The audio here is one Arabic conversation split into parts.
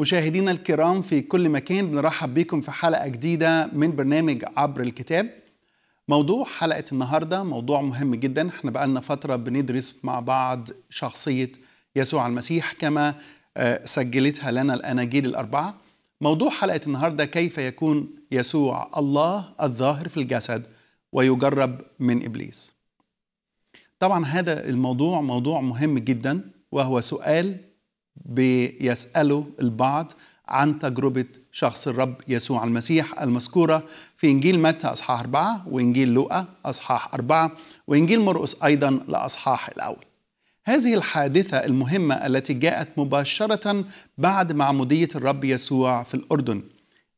مشاهدينا الكرام في كل مكان بنرحب بكم في حلقة جديدة من برنامج عبر الكتاب موضوع حلقة النهاردة موضوع مهم جدا احنا بقالنا فترة بندرس مع بعض شخصية يسوع المسيح كما آه، سجلتها لنا الأناجيل الأربعة موضوع حلقة النهاردة كيف يكون يسوع الله الظاهر في الجسد ويجرب من إبليس طبعا هذا الموضوع موضوع مهم جدا وهو سؤال بيسألوا البعض عن تجربة شخص الرب يسوع المسيح المذكورة في إنجيل متى أصحاح أربعة وإنجيل لوقا أصحاح أربعة وإنجيل مرقس أيضا لأصحاح الأول هذه الحادثة المهمة التي جاءت مباشرة بعد معمودية الرب يسوع في الأردن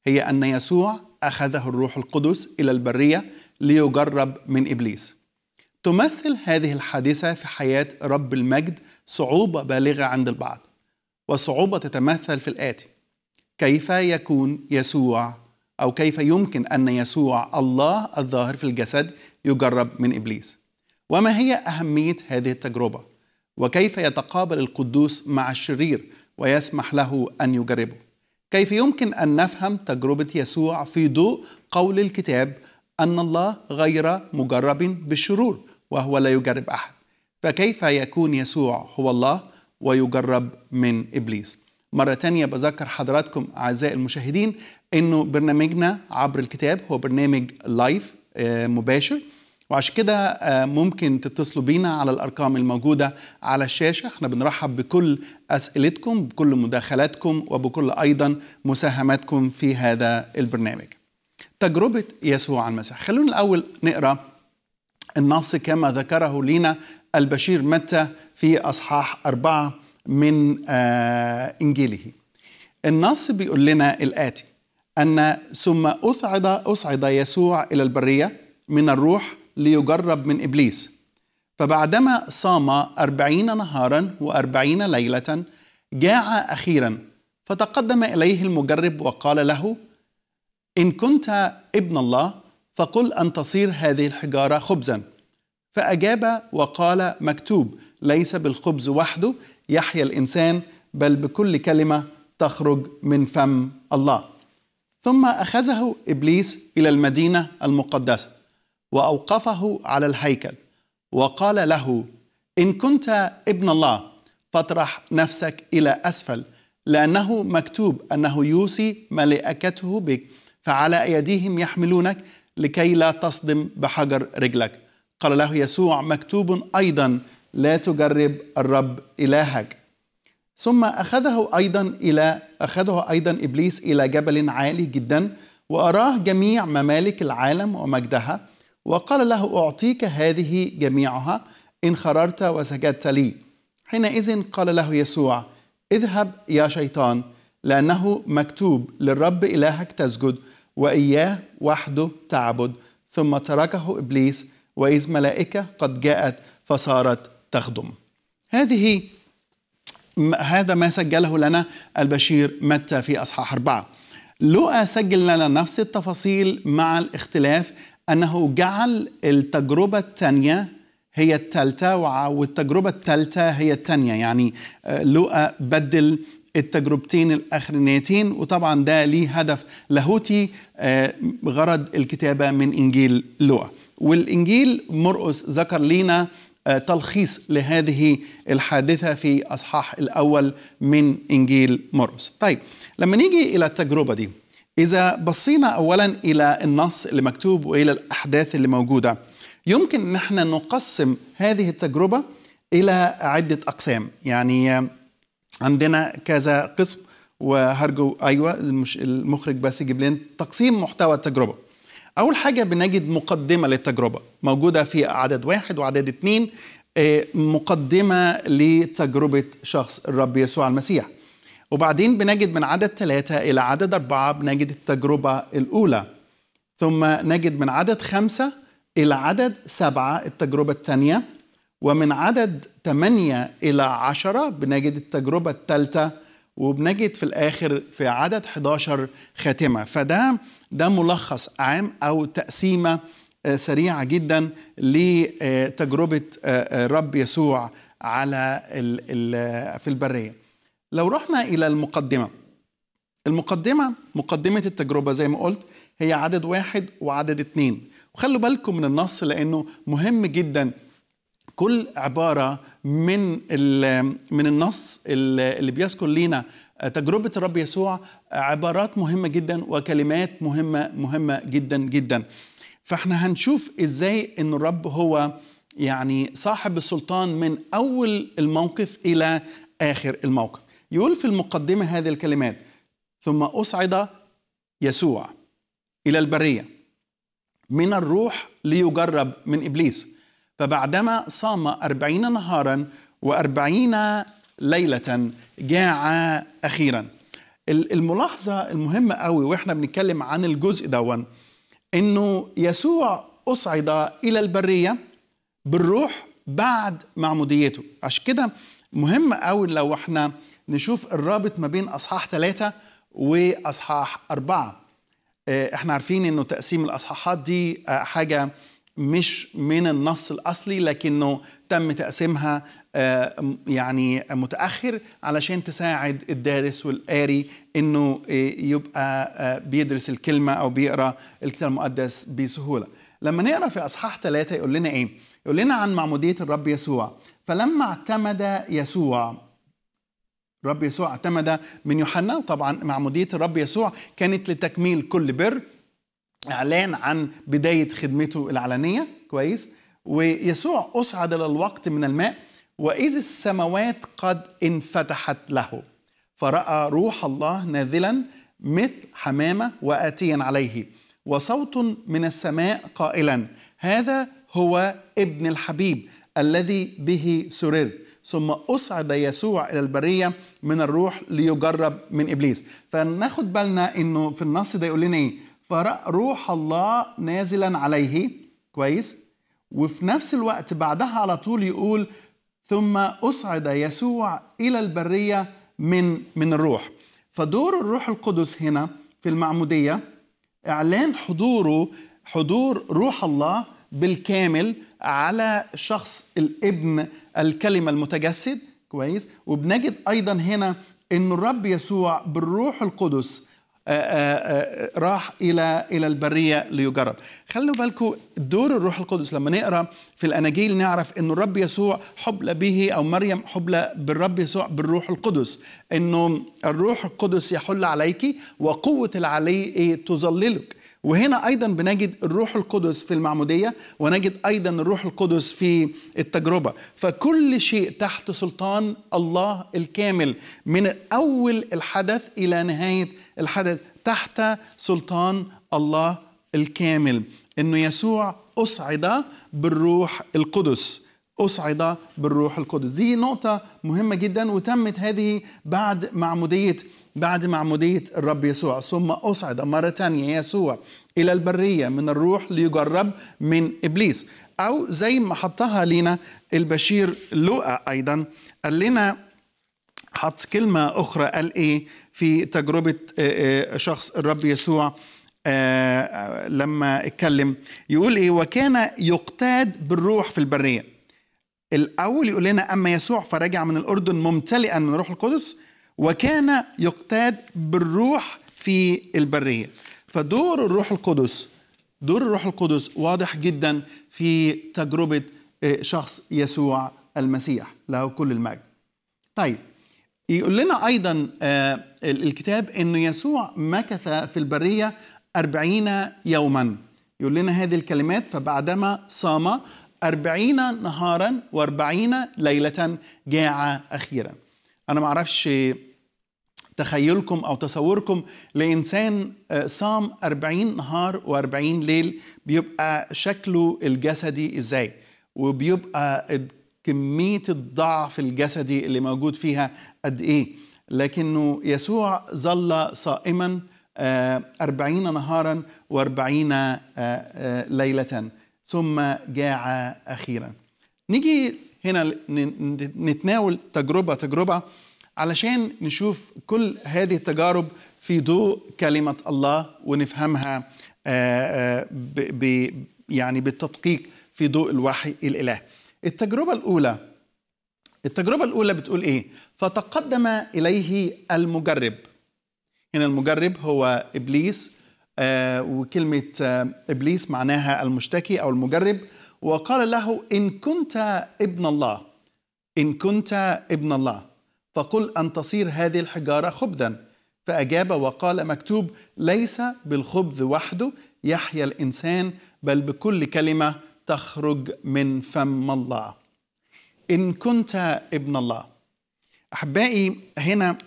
هي أن يسوع أخذه الروح القدس إلى البرية ليجرب من إبليس تمثل هذه الحادثة في حياة رب المجد صعوبة بالغة عند البعض والصعوبة تتمثل في الآتي كيف يكون يسوع أو كيف يمكن أن يسوع الله الظاهر في الجسد يجرب من إبليس وما هي أهمية هذه التجربة وكيف يتقابل القدوس مع الشرير ويسمح له أن يجربه كيف يمكن أن نفهم تجربة يسوع في ضوء قول الكتاب أن الله غير مجرب بالشرور وهو لا يجرب أحد فكيف يكون يسوع هو الله ويجرب من إبليس مرة تانية بذكر حضراتكم أعزائي المشاهدين أنه برنامجنا عبر الكتاب هو برنامج لايف آه، مباشر وعشان كده آه، ممكن تتصلوا بينا على الارقام الموجوده على الشاشه احنا بنرحب بكل اسئلتكم بكل مداخلاتكم وبكل ايضا مساهماتكم في هذا البرنامج تجربه يسوع المسيح خلونا الاول نقرا النص كما ذكره لنا البشير متى في أصحاح أربعة من آه، إنجيله النص بيقول لنا الآتي أن ثم أصعد أصعد يسوع إلى البرية من الروح ليجرب من إبليس فبعدما صام أربعين نهارا وأربعين ليلة جاع أخيرا فتقدم إليه المجرب وقال له إن كنت ابن الله فقل أن تصير هذه الحجارة خبزا فأجاب وقال مكتوب ليس بالخبز وحده يحيا الإنسان بل بكل كلمة تخرج من فم الله ثم أخذه إبليس إلى المدينة المقدسة وأوقفه على الهيكل وقال له إن كنت ابن الله فاطرح نفسك إلى أسفل لأنه مكتوب أنه يوصي ملائكته بك فعلى أيديهم يحملونك لكي لا تصدم بحجر رجلك قال له يسوع مكتوب أيضا لا تجرب الرب إلهك ثم أخذه أيضا إلى أخذه أيضا إبليس إلى جبل عالي جدا وأراه جميع ممالك العالم ومجدها وقال له أعطيك هذه جميعها إن خررت وسجدت لي حينئذ قال له يسوع اذهب يا شيطان لأنه مكتوب للرب إلهك تسجد وإياه وحده تعبد ثم تركه إبليس وإذ ملائكة قد جاءت فصارت تخدم هذه هذا ما سجله لنا البشير متى في أصحاح أربعة لوقا سجل لنا نفس التفاصيل مع الاختلاف أنه جعل التجربة الثانية هي الثالثة والتجربة الثالثة هي الثانية يعني آه، لوقا بدل التجربتين الأخرينيتين وطبعا ده ليه هدف لاهوتي آه، غرض الكتابة من إنجيل لوقا والإنجيل مرقس ذكر لنا آه، تلخيص لهذه الحادثة في أصحاح الأول من إنجيل مرقس طيب لما نيجي إلى التجربة دي إذا بصينا أولا إلى النص اللي مكتوب وإلى الأحداث اللي موجودة يمكن إن احنا نقسم هذه التجربة إلى عدة أقسام يعني آه، عندنا كذا قسم وهرجو أيوة المخرج بس يجيب لنا تقسيم محتوى التجربة أول حاجة بنجد مقدمة للتجربة موجودة في عدد واحد وعدد اتنين آه، مقدمة لتجربة شخص الرب يسوع المسيح وبعدين بنجد من عدد ثلاثة إلى عدد أربعة بنجد التجربة الأولى ثم نجد من عدد خمسة إلى عدد سبعة التجربة الثانية ومن عدد ثمانية إلى عشرة بنجد التجربة الثالثة وبنجد في الآخر في عدد 11 خاتمة فده ده ملخص عام أو تقسيمة آه، سريعة جدا لتجربة الرب آه، آه، يسوع على في البرية لو رحنا إلى المقدمة المقدمة مقدمة التجربة زي ما قلت هي عدد واحد وعدد اثنين وخلوا بالكم من النص لأنه مهم جدا كل عبارة من من النص اللي بيذكر لينا تجربة الرب يسوع عبارات مهمة جدا وكلمات مهمة مهمة جدا جدا فاحنا هنشوف ازاي ان الرب هو يعني صاحب السلطان من اول الموقف الى اخر الموقف يقول في المقدمة هذه الكلمات ثم أصعد يسوع إلى البرية من الروح ليجرب من إبليس فبعدما صام أربعين نهارا وأربعين ليلة جاع أخيرا الملاحظة المهمة قوي وإحنا بنتكلم عن الجزء دون إنه يسوع أصعد إلى البرية بالروح بعد معموديته عشان كده مهم قوي لو احنا نشوف الرابط ما بين أصحاح ثلاثة وأصحاح أربعة آه، احنا عارفين انه تقسيم الاصحاحات دي آه، حاجه مش من النص الاصلي لكنه تم تقسيمها آه، يعني متاخر علشان تساعد الدارس والقاري انه آه، يبقى آه، بيدرس الكلمه او بيقرا الكتاب المقدس بسهوله لما نقرا في اصحاح ثلاثة يقول لنا ايه يقول لنا عن معموديه الرب يسوع فلما اعتمد يسوع الرب يسوع اعتمد من يوحنا وطبعا معموديه الرب يسوع كانت لتكميل كل بر اعلان عن بدايه خدمته العلنيه كويس ويسوع أصعد للوقت من الماء وإذ السماوات قد انفتحت له فرأى روح الله نازلا مثل حمامة وآتيا عليه وصوت من السماء قائلا هذا هو ابن الحبيب الذي به سرر ثم أصعد يسوع إلى البرية من الروح ليجرب من إبليس فناخد بالنا أنه في النص ده يقول لنا إيه فرأى روح الله نازلا عليه كويس وفي نفس الوقت بعدها على طول يقول ثم أصعد يسوع إلى البرية من من الروح فدور الروح القدس هنا في المعمودية إعلان حضوره حضور روح الله بالكامل على شخص الابن الكلمة المتجسد كويس وبنجد أيضا هنا أن الرب يسوع بالروح القدس آه، آه، آه، راح الى الى البريه ليجرب خلوا بالكم دور الروح القدس لما نقرا في الاناجيل نعرف ان الرب يسوع حبل به او مريم حبل بالرب يسوع بالروح القدس انه الروح القدس يحل عليك وقوه العلي إيه؟ تظللك وهنا ايضا بنجد الروح القدس في المعموديه ونجد ايضا الروح القدس في التجربه فكل شيء تحت سلطان الله الكامل من اول الحدث الى نهايه الحدث تحت سلطان الله الكامل انه يسوع اصعد بالروح القدس أصعد بالروح القدس دي نقطة مهمة جدا وتمت هذه بعد معمودية بعد معمودية الرب يسوع ثم أصعد مرة تانية يسوع إلى البرية من الروح ليجرب من إبليس أو زي ما حطها لنا البشير لوقا أيضا قال لنا حط كلمة أخرى قال إيه في تجربة شخص الرب يسوع لما اتكلم يقول إيه وكان يقتاد بالروح في البرية الأول يقول لنا أما يسوع فرجع من الأردن ممتلئا من الروح القدس وكان يقتاد بالروح في البريه فدور الروح القدس دور الروح القدس واضح جدا في تجربه آه، شخص يسوع المسيح له كل المجد طيب يقول لنا ايضا آه، الكتاب ان يسوع مكث في البريه أربعين يوما يقول لنا هذه الكلمات فبعدما صام أربعين نهارا وأربعين ليلة جاع أخيرا انا ما اعرفش تخيلكم او تصوركم لانسان آه، صام 40 نهار و40 ليل بيبقى شكله الجسدي ازاي وبيبقى كميه الضعف الجسدي اللي موجود فيها قد ايه لكنه يسوع ظل صائما آه، أربعين نهارا وأربعين آه، ليلة ثم جاع أخيرا نيجي هنا نتناول تجربة تجربة علشان نشوف كل هذه التجارب في ضوء كلمة الله ونفهمها آه، آه، يعني بالتدقيق في ضوء الوحي الإله التجربة الأولى التجربة الأولى بتقول إيه؟ فتقدم إليه المجرب هنا المجرب هو إبليس آه، وكلمة إبليس معناها المشتكي أو المجرب وقال له إن كنت ابن الله إن كنت ابن الله فقل أن تصير هذه الحجارة خبزا فأجاب وقال مكتوب ليس بالخبز وحده يحيا الإنسان بل بكل كلمة تخرج من فم الله إن كنت ابن الله أحبائي هنا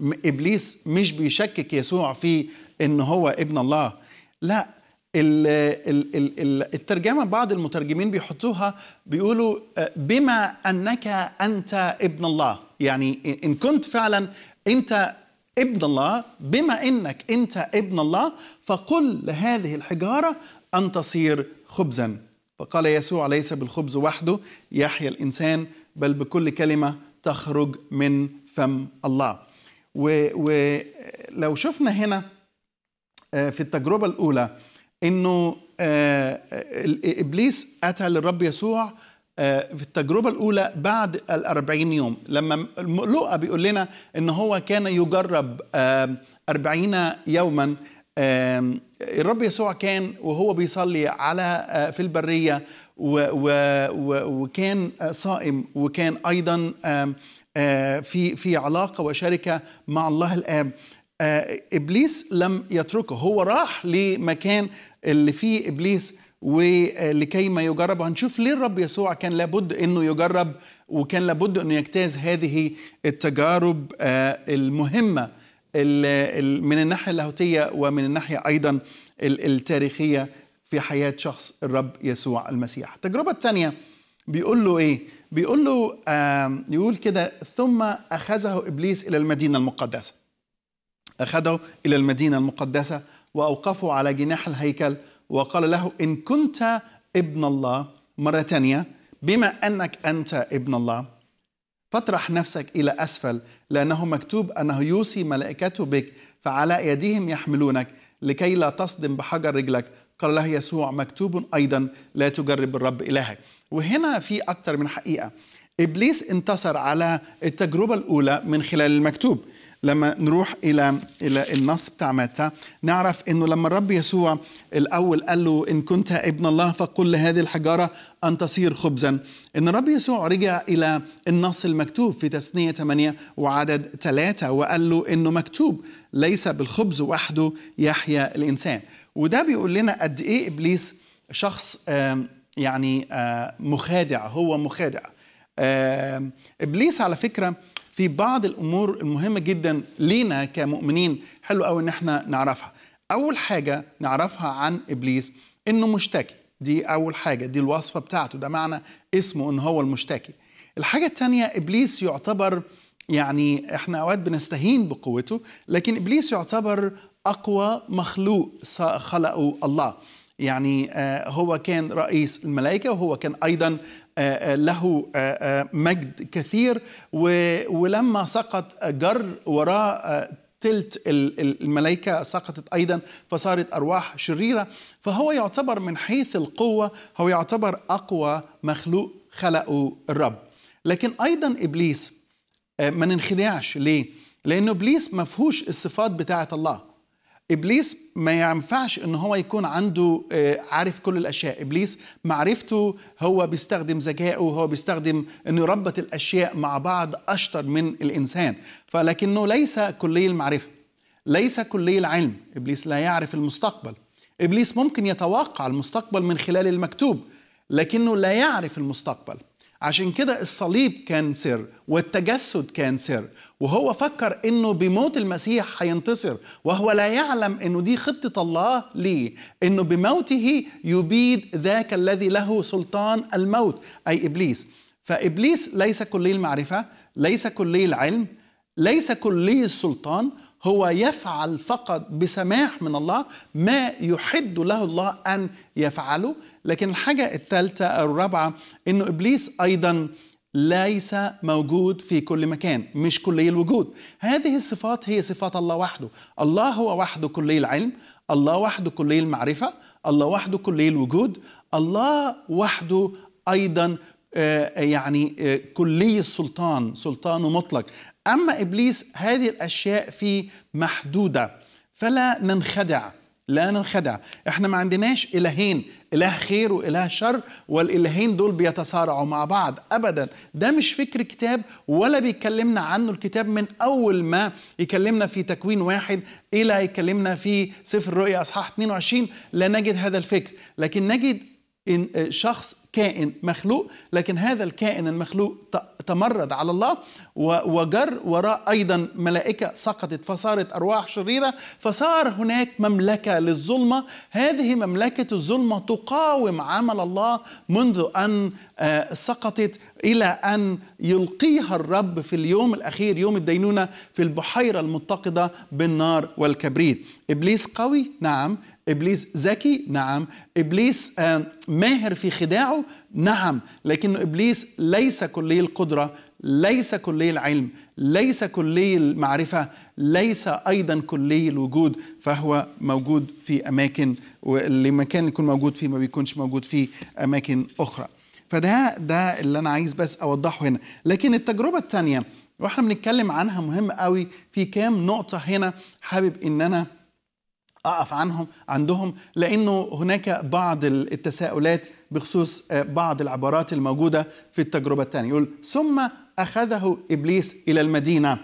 إبليس مش بيشكك يسوع في إن هو ابن الله لا الترجمه بعض المترجمين بيحطوها بيقولوا آه، بما انك انت ابن الله يعني ان كنت فعلا انت ابن الله بما انك انت ابن الله فقل لهذه الحجاره ان تصير خبزا فقال يسوع ليس بالخبز وحده يحيا الانسان بل بكل كلمه تخرج من فم الله ولو شفنا هنا آه، في التجربه الاولى انه آه، آه، ابليس اتى للرب يسوع آه، في التجربة الأولى بعد الأربعين يوم لما لوقا بيقول لنا إن هو كان يجرب أربعين يوما الرب يسوع كان وهو بيصلي على في البرية وكان صائم وكان أيضا في في علاقة وشركة مع الله الآب إبليس لم يتركه هو راح لمكان اللي فيه ابليس ولكي ما يجرب هنشوف ليه الرب يسوع كان لابد انه يجرب وكان لابد انه يجتاز هذه التجارب آه، المهمه من الناحيه اللاهوتيه ومن الناحيه ايضا التاريخيه في حياه شخص الرب يسوع المسيح. التجربه الثانيه بيقول له ايه؟ بيقول له يقول كده ثم اخذه ابليس الى المدينه المقدسه. اخذه الى المدينه المقدسه وأوقفه على جناح الهيكل وقال له إن كنت ابن الله مرة ثانية بما أنك أنت ابن الله فاطرح نفسك إلى أسفل لأنه مكتوب أنه يوصي ملائكته بك فعلى أيديهم يحملونك لكي لا تصدم بحجر رجلك قال له يسوع مكتوب أيضا لا تجرب الرب إلهك وهنا في أكثر من حقيقة إبليس انتصر على التجربة الأولى من خلال المكتوب لما نروح الى الى النص بتاع متى نعرف انه لما الرب يسوع الاول قال له ان كنت ابن الله فقل لهذه الحجاره ان تصير خبزا ان الرب يسوع رجع الى النص المكتوب في تسنيه 8 وعدد 3 وقال له انه مكتوب ليس بالخبز وحده يحيا الانسان وده بيقول لنا قد ايه ابليس شخص يعني آه، مخادع هو مخادع ابليس على فكره في بعض الامور المهمه جدا لينا كمؤمنين حلو قوي ان احنا نعرفها اول حاجه نعرفها عن ابليس انه مشتكي دي اول حاجه دي الوصفه بتاعته ده معنى اسمه ان هو المشتكي الحاجه الثانيه ابليس يعتبر يعني احنا اوقات بنستهين بقوته لكن ابليس يعتبر اقوى مخلوق خلقه الله يعني آه، هو كان رئيس الملائكه وهو كان ايضا آه، آه، له آه، مجد كثير ولما سقط جر وراه تلت الملائكة سقطت أيضا فصارت أرواح شريرة فهو يعتبر من حيث القوة هو يعتبر أقوى مخلوق خلقه الرب لكن أيضا إبليس ما ننخدعش ليه؟ لأنه إبليس ما فيهوش الصفات بتاعة الله ابليس ما ينفعش ان هو يكون عنده آه، عارف كل الاشياء ابليس معرفته هو بيستخدم ذكائه هو بيستخدم انه يربط الاشياء مع بعض اشطر من الانسان فلكنه ليس كلي المعرفه ليس كلي العلم ابليس لا يعرف المستقبل ابليس ممكن يتوقع المستقبل من خلال المكتوب لكنه لا يعرف المستقبل عشان كده الصليب كان سر والتجسد كان سر وهو فكر انه بموت المسيح هينتصر وهو لا يعلم انه دي خطه الله ليه انه بموته يبيد ذاك الذي له سلطان الموت اي ابليس فابليس ليس كلي المعرفه ليس كلي العلم ليس كلي السلطان هو يفعل فقط بسماح من الله ما يحد له الله أن يفعله لكن الحاجة الثالثة أو الرابعة أنه إبليس أيضا ليس موجود في كل مكان مش كلي الوجود هذه الصفات هي صفات الله وحده الله هو وحده كلي العلم الله وحده كلي المعرفة الله وحده كلي الوجود الله وحده أيضا آه، يعني آه، كلي السلطان سلطانه مطلق أما إبليس هذه الأشياء فيه محدودة فلا ننخدع لا ننخدع احنا ما عندناش إلهين إله خير وإله شر والإلهين دول بيتصارعوا مع بعض أبدا ده مش فكر كتاب ولا بيكلمنا عنه الكتاب من أول ما يكلمنا في تكوين واحد إلى يكلمنا في سفر الرؤيا أصحاح 22 لا نجد هذا الفكر لكن نجد إن آه، شخص كائن مخلوق لكن هذا الكائن المخلوق تمرد على الله وجر وراء أيضا ملائكة سقطت فصارت أرواح شريرة فصار هناك مملكة للظلمة هذه مملكة الظلمة تقاوم عمل الله منذ أن آه، سقطت إلى أن يلقيها الرب في اليوم الأخير يوم الدينونة في البحيرة المتقدة بالنار والكبريت إبليس قوي نعم ابليس ذكي نعم ابليس آه، ماهر في خداعه نعم لكن ابليس ليس كلي القدره ليس كلي العلم ليس كلي المعرفه ليس ايضا كلي الوجود فهو موجود في اماكن واللي مكان يكون موجود فيه ما بيكونش موجود في اماكن اخرى فده ده اللي انا عايز بس اوضحه هنا لكن التجربه الثانيه واحنا بنتكلم عنها مهم قوي في كام نقطه هنا حابب ان انا اقف عنهم عندهم لانه هناك بعض التساؤلات بخصوص آه، بعض العبارات الموجوده في التجربه الثانيه يقول ثم اخذه ابليس الى المدينه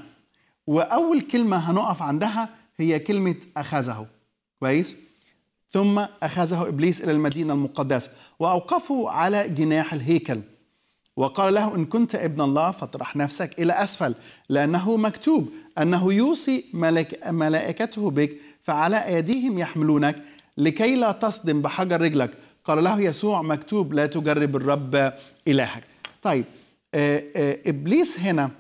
واول كلمه هنقف عندها هي كلمه اخذه كويس ثم اخذه ابليس الى المدينه المقدسه واوقفه على جناح الهيكل وقال له إن كنت ابن الله فاطرح نفسك إلى أسفل لأنه مكتوب أنه يوصي ملائكته بك فعلى أيديهم يحملونك لكي لا تصدم بحجر رجلك قال له يسوع مكتوب لا تجرب الرب إلهك طيب آه، آه، إبليس هنا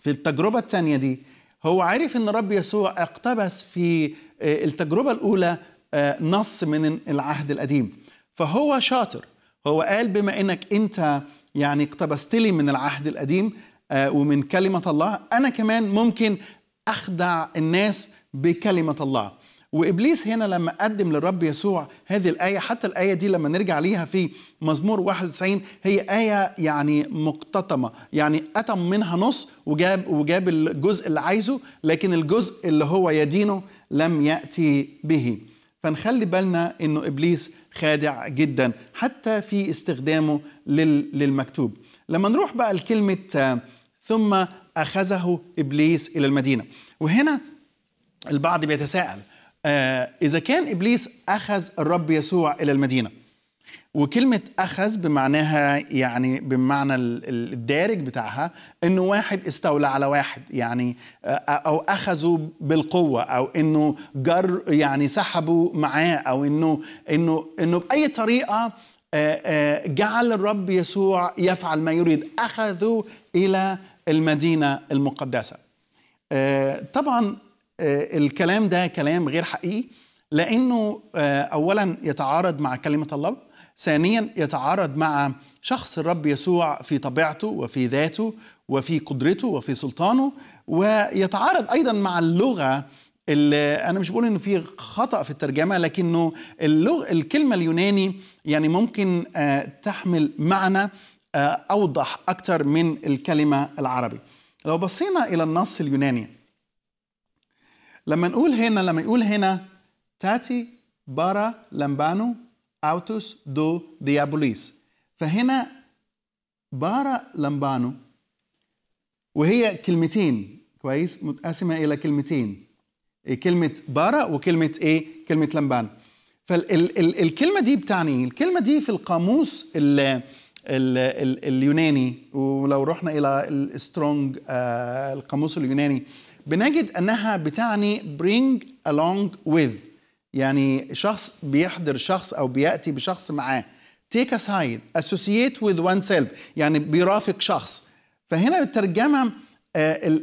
في التجربة الثانية دي هو عارف أن الرب يسوع اقتبس في آه، التجربة الأولى نص من العهد القديم فهو شاطر هو قال بما أنك أنت يعني اقتبست لي من العهد القديم ومن كلمة الله أنا كمان ممكن أخدع الناس بكلمة الله وإبليس هنا لما قدم للرب يسوع هذه الآية حتى الآية دي لما نرجع ليها في مزمور 91 هي آية يعني مقتطمة يعني أتم منها نص وجاب وجاب الجزء اللي عايزه لكن الجزء اللي هو يدينه لم يأتي به فنخلي بالنا انه ابليس خادع جدا حتى في استخدامه للمكتوب لما نروح بقى لكلمه آه، ثم اخذه ابليس الى المدينه وهنا البعض بيتساءل آه، إذا كان إبليس أخذ الرب يسوع إلى المدينة وكلمة أخذ بمعناها يعني بمعنى الدارج بتاعها إنه واحد استولى على واحد يعني آه، أو أخذوا بالقوة أو إنه جر يعني سحبوا معاه أو إنه إنه إنه بأي طريقة آه، جعل الرب يسوع يفعل ما يريد أخذوا إلى المدينة المقدسة طبعا آه، الكلام ده كلام غير حقيقي لانه آه، اولا يتعارض مع كلمه الله ثانيا يتعارض مع شخص الرب يسوع في طبيعته وفي ذاته وفي قدرته وفي سلطانه ويتعارض ايضا مع اللغه اللي انا مش بقول انه في خطا في الترجمه لكنه اللغ الكلمه اليوناني يعني ممكن آه، تحمل معنى اوضح اكثر من الكلمه العربي لو بصينا الى النص اليوناني لما نقول هنا لما يقول هنا تاتي بارا لمبانو اوتوس دو ديابوليس فهنا بارا لمبانو وهي كلمتين كويس متقسمه الى كلمتين إيه، كلمه بارا وكلمه ايه كلمه لمبانو فالكلمه دي بتعني الكلمه دي في القاموس ال اليوناني ولو رحنا الى السترونج آه، القاموس اليوناني بنجد انها بتعني bring along with يعني شخص بيحضر شخص او بياتي بشخص معاه take aside associate with oneself يعني بيرافق شخص فهنا الترجمه آه،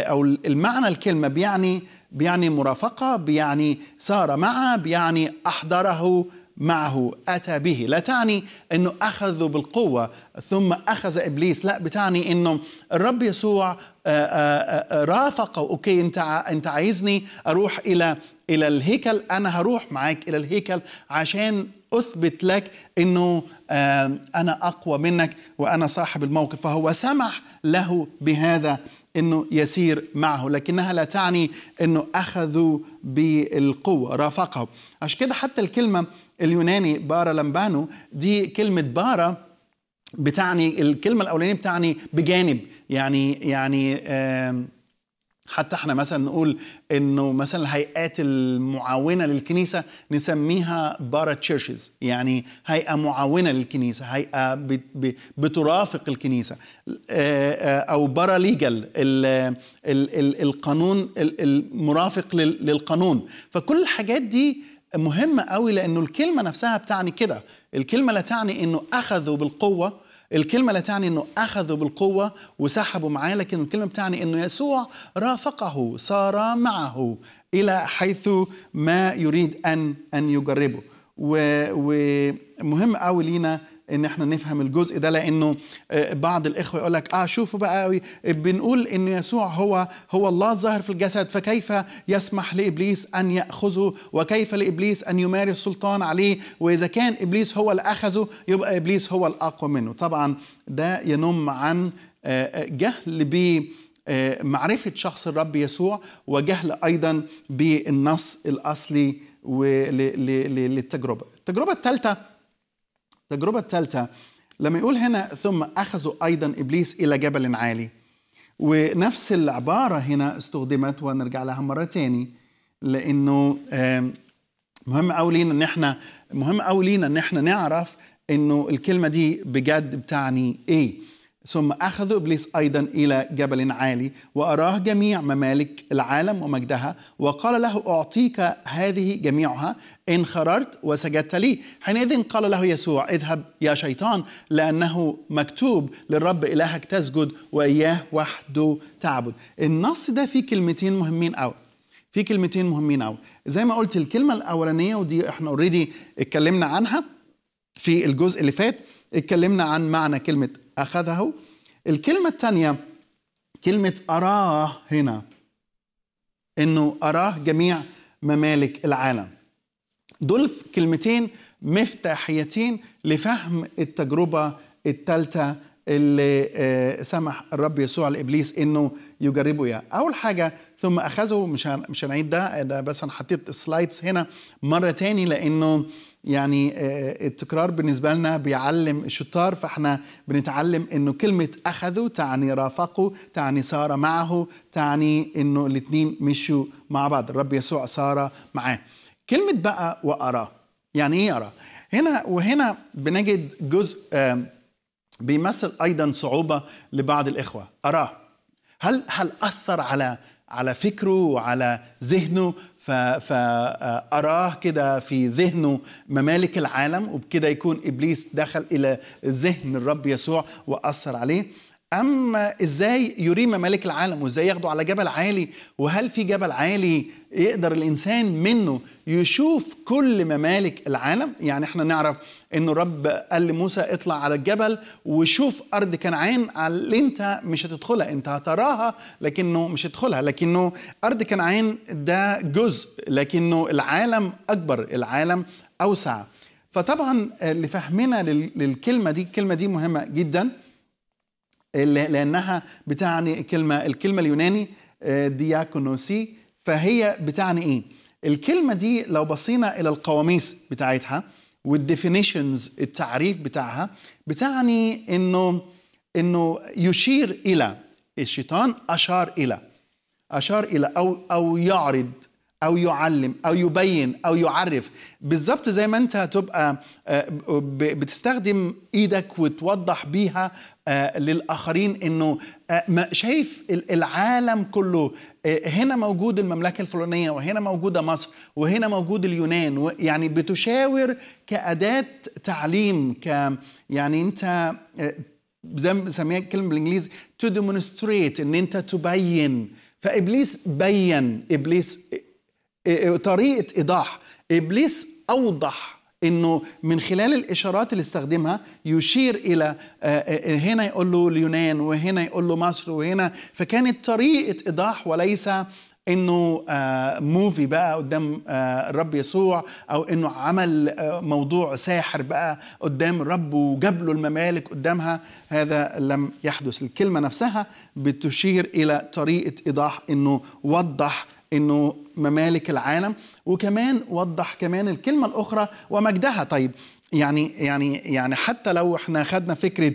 او المعنى الكلمه بيعني بيعني مرافقه بيعني سار معه بيعني احضره معه أتى به لا تعني أنه أخذه بالقوة ثم أخذ إبليس لا بتعني أنه الرب يسوع آه، آه، آه، رافقه أوكي أنت أنت عايزني أروح إلى إلى الهيكل أنا هروح معاك إلى الهيكل عشان أثبت لك أنه أنا أقوى منك وأنا صاحب الموقف فهو سمح له بهذا انه يسير معه لكنها لا تعني انه اخذوا بالقوه رافقه عشان كده حتى الكلمه اليوناني بارا لمبانو دي كلمه بارا بتعني الكلمه الاولانيه بتعني بجانب يعني يعني آه حتى احنا مثلا نقول انه مثلا الهيئات المعاونه للكنيسه نسميها بارا تشيرشز يعني هيئه معاونه للكنيسه هيئه بترافق الكنيسه آه، آه، او بارا ليجل القانون المرافق للقانون فكل الحاجات دي مهمه قوي لانه الكلمه نفسها بتعني كده الكلمه لا تعني انه اخذوا بالقوه الكلمة لا تعني أنه أخذوا بالقوة وسحبوا معاه لكن الكلمة بتعني أنه يسوع رافقه صار معه إلى حيث ما يريد أن أن يجربه ومهم قوي لينا ان احنا نفهم الجزء ده لانه آه، بعض الاخوه يقول لك اه شوفوا بقى بنقول ان يسوع هو هو الله الظاهر في الجسد فكيف يسمح لابليس ان ياخذه وكيف لابليس ان يمارس سلطان عليه واذا كان ابليس هو اللي اخذه يبقى ابليس هو الاقوى منه طبعا ده ينم عن آه، آه، جهل ب معرفة شخص الرب يسوع وجهل أيضا بالنص الأصلي للتجربة التجربة الثالثة التجربة الثالثة لما يقول هنا ثم أخذوا أيضا إبليس إلى جبل عالي ونفس العبارة هنا استخدمت ونرجع لها مرة تاني لأنه مهم أوي لينا إن إحنا مهم أوي إن إحنا نعرف إنه الكلمة دي بجد بتعني إيه ثم أخذوا إبليس أيضا إلى جبل عالي وأراه جميع ممالك العالم ومجدها وقال له أعطيك هذه جميعها إن خررت وسجدت لي حينئذ قال له يسوع اذهب يا شيطان لأنه مكتوب للرب إلهك تسجد وإياه وحده تعبد النص ده فيه كلمتين مهمين أوي في كلمتين مهمين أوي زي ما قلت الكلمة الأولانية ودي احنا اوريدي اتكلمنا عنها في الجزء اللي فات اتكلمنا عن معنى كلمة أخذه الكلمة الثانية كلمة أراه هنا أنه أراه جميع ممالك العالم دول كلمتين مفتاحيتين لفهم التجربة الثالثة اللي آه، سمح الرب يسوع لابليس انه يجربه إياه اول حاجه ثم اخذه مش مش هنعيد ده ده بس انا حطيت السلايدز هنا مره تاني لانه يعني آه، التكرار بالنسبه لنا بيعلم الشطار فاحنا بنتعلم انه كلمه اخذوا تعني رافقوا تعني سار معه تعني انه الاثنين مشوا مع بعض الرب يسوع سار معاه كلمه بقى واراه يعني ايه ارى هنا وهنا بنجد جزء آه، بيمثل ايضا صعوبه لبعض الاخوه اراه هل هل اثر على على فكره وعلى ذهنه فأراه كده في ذهنه ممالك العالم وبكده يكون إبليس دخل إلى ذهن الرب يسوع وأثر عليه أما إزاي يري ممالك العالم وإزاي ياخده على جبل عالي وهل في جبل عالي يقدر الانسان منه يشوف كل ممالك العالم يعني احنا نعرف انه الرب قال لموسى اطلع على الجبل وشوف ارض كنعان اللي انت مش هتدخلها انت هتراها لكنه مش هتدخلها لكنه ارض كنعان ده جزء لكنه العالم اكبر العالم اوسع فطبعا لفهمنا للكلمه دي الكلمه دي مهمه جدا لانها بتعني كلمه الكلمه اليوناني آه، دياكونوسي فهي بتعني ايه الكلمه دي لو بصينا الى القواميس بتاعتها والديفينيشنز التعريف بتاعها بتعني انه انه يشير الى الشيطان اشار الى اشار الى او او يعرض او يعلم او يبين او يعرف بالظبط زي ما انت هتبقى آه، بتستخدم ايدك وتوضح بيها آه، للاخرين انه آه، شايف العالم كله آه، هنا موجود المملكه الفلانيه وهنا موجوده مصر وهنا موجود اليونان يعني بتشاور كاداه تعليم ك يعني انت زي ما بنسميها الكلمه بالانجليزي تو ديمونستريت ان انت تبين فابليس بين ابليس طريقه ايضاح ابليس اوضح انه من خلال الاشارات اللي استخدمها يشير الى آه، آه، آه، هنا يقول له اليونان وهنا يقول له مصر وهنا فكانت طريقه ايضاح وليس انه موفي بقى قدام الرب يسوع او انه عمل موضوع ساحر بقى قدام الرب وجاب له الممالك قدامها هذا لم يحدث الكلمه نفسها بتشير الى طريقه ايضاح انه وضح انه ممالك العالم وكمان وضح كمان الكلمه الاخرى ومجدها طيب يعني يعني يعني حتى لو احنا خدنا فكره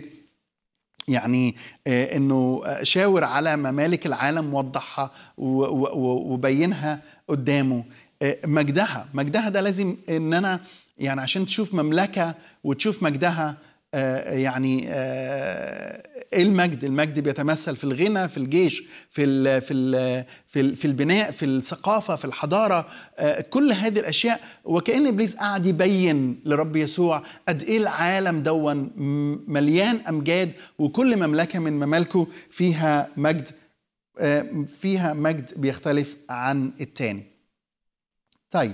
يعني آه، انه شاور على ممالك العالم وضحها وبينها قدامه آه، مجدها مجدها ده لازم ان انا يعني عشان تشوف مملكه وتشوف مجدها آه، يعني آه، إيه المجد المجد بيتمثل في الغنى في الجيش في ال في ال في, ال في البناء في الثقافه في الحضاره آه، كل هذه الاشياء وكان ابليس قاعد يبين لرب يسوع قد ايه العالم دون مليان امجاد وكل مملكه من ممالكه فيها مجد فيها مجد بيختلف عن التاني طيب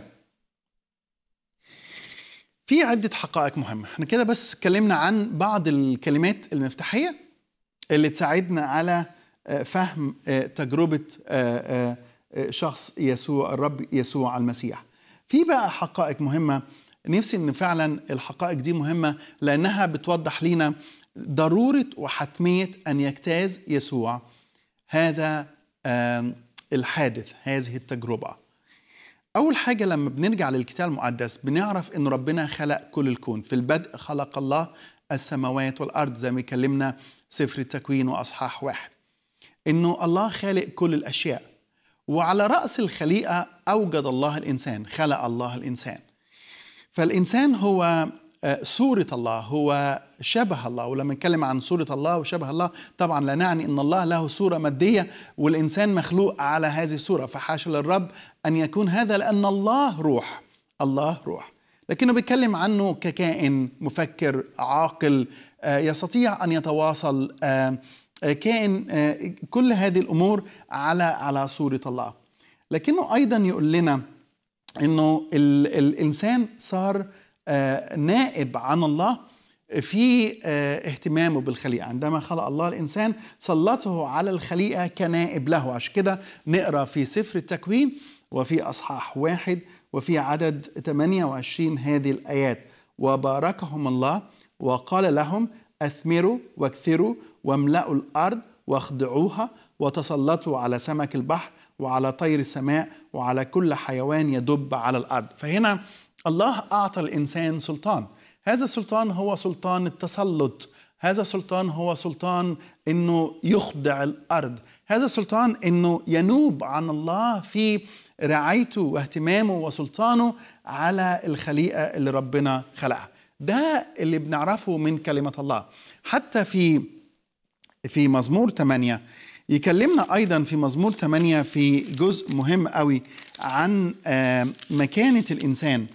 في عدة حقائق مهمة احنا كده بس اتكلمنا عن بعض الكلمات المفتاحية اللي تساعدنا على آه، فهم آه، تجربة آه، شخص يسوع الرب يسوع المسيح في بقى حقائق مهمة نفسي ان فعلا الحقائق دي مهمة لانها بتوضح لنا ضرورة وحتمية ان يجتاز يسوع هذا الحادث هذه التجربة أول حاجة لما بنرجع للكتاب المقدس بنعرف إن ربنا خلق كل الكون في البدء خلق الله السماوات والأرض زي ما كلمنا سفر التكوين وأصحاح واحد إنه الله خالق كل الأشياء وعلى رأس الخليقة أوجد الله الإنسان خلق الله الإنسان فالإنسان هو آه، صورة الله هو شبه الله ولما نتكلم عن صورة الله وشبه الله طبعا لا نعني أن الله له صورة مادية والإنسان مخلوق على هذه الصورة فحاشا للرب أن يكون هذا لأن الله روح الله روح لكنه بيتكلم عنه ككائن مفكر عاقل آه، يستطيع أن يتواصل آه، آه، كائن كل هذه الأمور على على صورة الله لكنه أيضا يقول لنا أنه الإنسان صار نائب عن الله في اهتمامه بالخليقة عندما خلق الله الإنسان سلطه على الخليقة كنائب له عشان كده نقرأ في سفر التكوين وفي أصحاح واحد وفي عدد 28 هذه الآيات وباركهم الله وقال لهم أثمروا واكثروا واملأوا الأرض واخضعوها وتسلطوا على سمك البحر وعلى طير السماء وعلى كل حيوان يدب على الأرض فهنا الله أعطى الإنسان سلطان هذا السلطان هو سلطان التسلط هذا السلطان هو سلطان أنه يخضع الأرض هذا السلطان انه ينوب عن الله في رعايته واهتمامه وسلطانه على الخليقه اللي ربنا خلقها ده اللي بنعرفه من كلمه الله حتى في في مزمور 8 يكلمنا ايضا في مزمور 8 في جزء مهم قوي عن آه، مكانه الانسان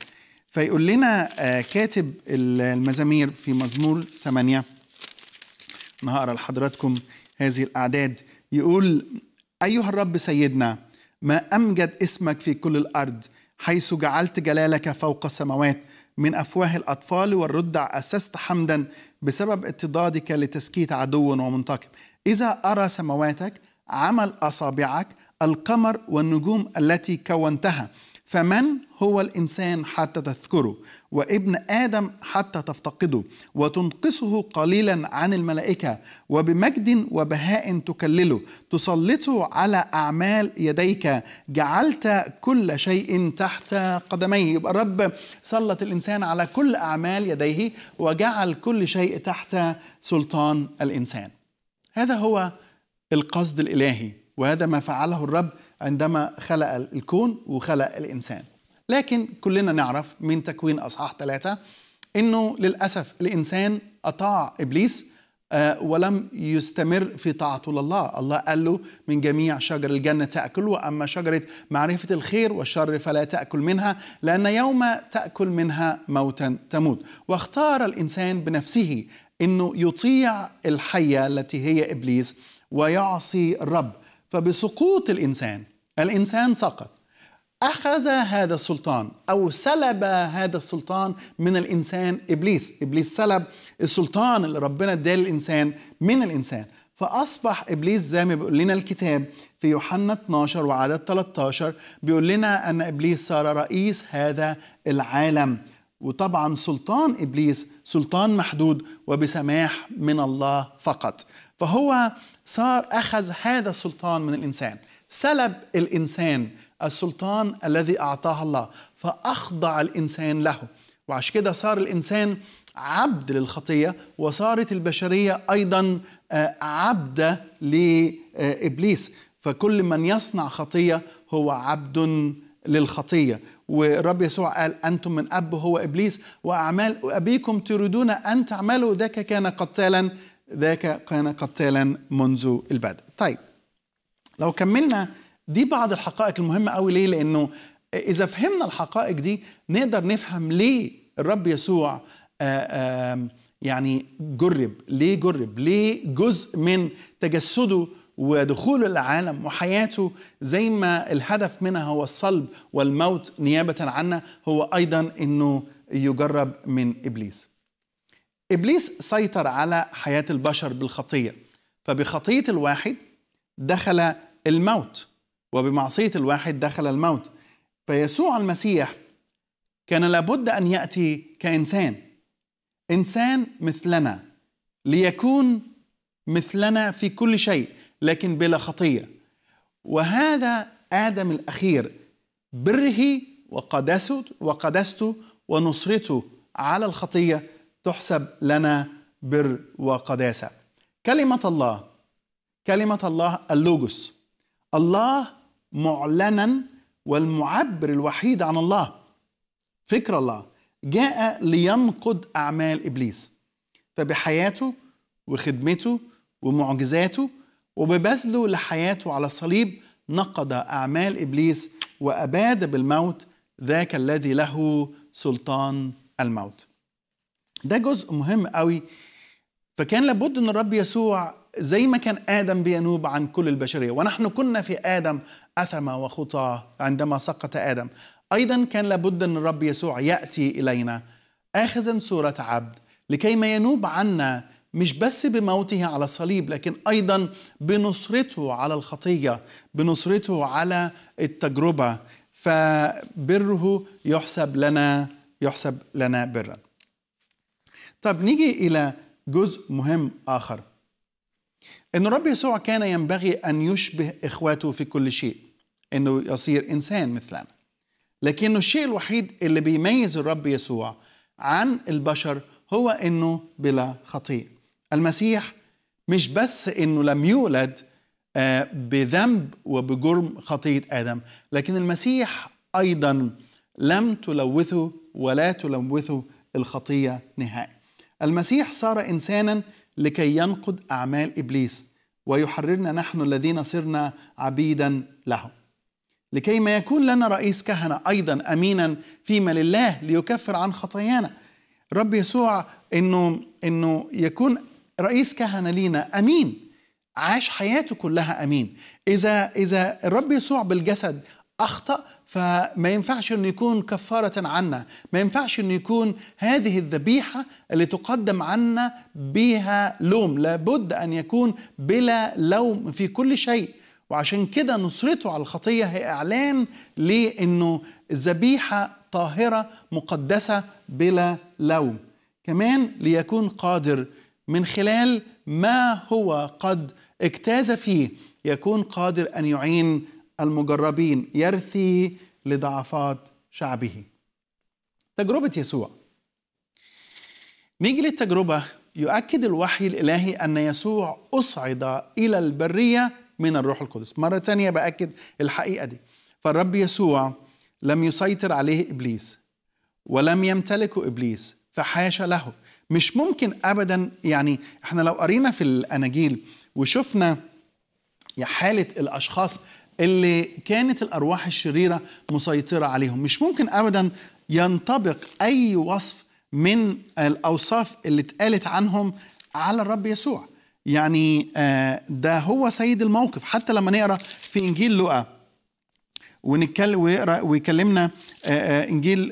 فيقول لنا آه، كاتب المزامير في مزمور 8 انا هقرا لحضراتكم هذه الاعداد يقول أيها الرب سيدنا ما أمجد اسمك في كل الأرض حيث جعلت جلالك فوق السماوات من أفواه الأطفال والردع أسست حمدا بسبب اتضادك لتسكيت عدو ومنتقم إذا أرى سماواتك عمل أصابعك القمر والنجوم التي كونتها فمن هو الانسان حتى تذكره وابن ادم حتى تفتقده وتنقصه قليلا عن الملائكه وبمجد وبهاء تكلله تسلطه على اعمال يديك جعلت كل شيء تحت قدميه يبقى الرب سلط الانسان على كل اعمال يديه وجعل كل شيء تحت سلطان الانسان هذا هو القصد الالهي وهذا ما فعله الرب عندما خلق الكون وخلق الإنسان لكن كلنا نعرف من تكوين أصحاح ثلاثة أنه للأسف الإنسان أطاع إبليس آه، ولم يستمر في طاعته لله الله قال له من جميع شجر الجنة تأكل وأما شجرة معرفة الخير والشر فلا تأكل منها لأن يوم تأكل منها موتا تموت واختار الإنسان بنفسه أنه يطيع الحية التي هي إبليس ويعصي الرب فبسقوط الإنسان الإنسان سقط أخذ هذا السلطان أو سلب هذا السلطان من الإنسان إبليس إبليس سلب السلطان اللي ربنا اداه للإنسان من الإنسان فأصبح إبليس زي ما بيقول لنا الكتاب في يوحنا 12 وعدد 13 بيقول لنا أن إبليس صار رئيس هذا العالم وطبعا سلطان إبليس سلطان محدود وبسماح من الله فقط فهو صار أخذ هذا السلطان من الإنسان سلب الإنسان السلطان الذي اعطاه الله فأخضع الإنسان له وعشان كده صار الإنسان عبد للخطية وصارت البشرية أيضا آه، عبدة لإبليس فكل من يصنع خطية هو عبد للخطية والرب يسوع قال أنتم من أب هو إبليس وأعمال أبيكم تريدون أن تعملوا ذاك كان قتالا ذاك كان قتالا منذ البدء طيب لو كملنا دي بعض الحقائق المهمة قوي ليه؟ لأنه إذا فهمنا الحقائق دي نقدر نفهم ليه الرب يسوع آآ آه، آآ يعني جرب ليه جرب ليه جزء من تجسده ودخوله العالم وحياته زي ما الهدف منها هو الصلب والموت نيابة عنا هو أيضا أنه يجرب من إبليس إبليس سيطر على حياة البشر بالخطية فبخطية الواحد دخل الموت وبمعصية الواحد دخل الموت فيسوع المسيح كان لابد أن يأتي كإنسان إنسان مثلنا ليكون مثلنا في كل شيء لكن بلا خطية وهذا آدم الأخير بره وقدسته وقدسته ونصرته على الخطية تحسب لنا بر وقداسة كلمة الله كلمة الله اللوجوس الله معلنا والمعبر الوحيد عن الله فكر الله جاء لينقض أعمال إبليس فبحياته وخدمته ومعجزاته وببذله لحياته على الصليب نقض أعمال إبليس وأباد بالموت ذاك الذي له سلطان الموت ده جزء مهم قوي فكان لابد ان الرب يسوع زي ما كان آدم بينوب عن كل البشرية ونحن كنا في آدم أثم وخطاة عندما سقط آدم أيضا كان لابد أن الرب يسوع يأتي إلينا آخذا صورة عبد لكي ما ينوب عنا مش بس بموته على الصليب لكن أيضا بنصرته على الخطية بنصرته على التجربة فبره يحسب لنا يحسب لنا برا طب نيجي إلى جزء مهم آخر أن الرب يسوع كان ينبغي أن يشبه إخواته في كل شيء أنه يصير إنسان مثلنا لكنه الشيء الوحيد اللي بيميز الرب يسوع عن البشر هو أنه بلا خطية المسيح مش بس أنه لم يولد آه، بذنب وبجرم خطية آدم لكن المسيح أيضا لم تلوثه ولا تلوثه الخطية نهائي المسيح صار إنسانا لكي ينقض أعمال إبليس ويحررنا نحن الذين صرنا عبيدا له لكي ما يكون لنا رئيس كهنة أيضا أمينا فيما لله ليكفر عن خطايانا رب يسوع إنه, إنه يكون رئيس كهنة لينا أمين عاش حياته كلها أمين إذا, إذا الرب يسوع بالجسد أخطأ فما ينفعش أن يكون كفارة عنا ما ينفعش أن يكون هذه الذبيحة اللي تقدم عنا بها لوم لابد أن يكون بلا لوم في كل شيء وعشان كده نصرته على الخطية هي إعلان لأنه الذبيحة طاهرة مقدسة بلا لوم كمان ليكون قادر من خلال ما هو قد اجتاز فيه يكون قادر أن يعين المجربين يرثي لضعفات شعبه تجربة يسوع نيجي للتجربة يؤكد الوحي الإلهي أن يسوع أصعد إلى البرية من الروح القدس مرة تانية بأكد الحقيقة دي فالرب يسوع لم يسيطر عليه إبليس ولم يمتلكه إبليس فحاش له مش ممكن أبدا يعني احنا لو قرينا في الأناجيل وشفنا حالة الأشخاص اللي كانت الارواح الشريره مسيطره عليهم مش ممكن ابدا ينطبق اي وصف من الاوصاف اللي اتقالت عنهم على الرب يسوع يعني آه، ده هو سيد الموقف حتى لما نقرا في انجيل لوقا ونتكلم ويقرا ويكلمنا آه، آه، انجيل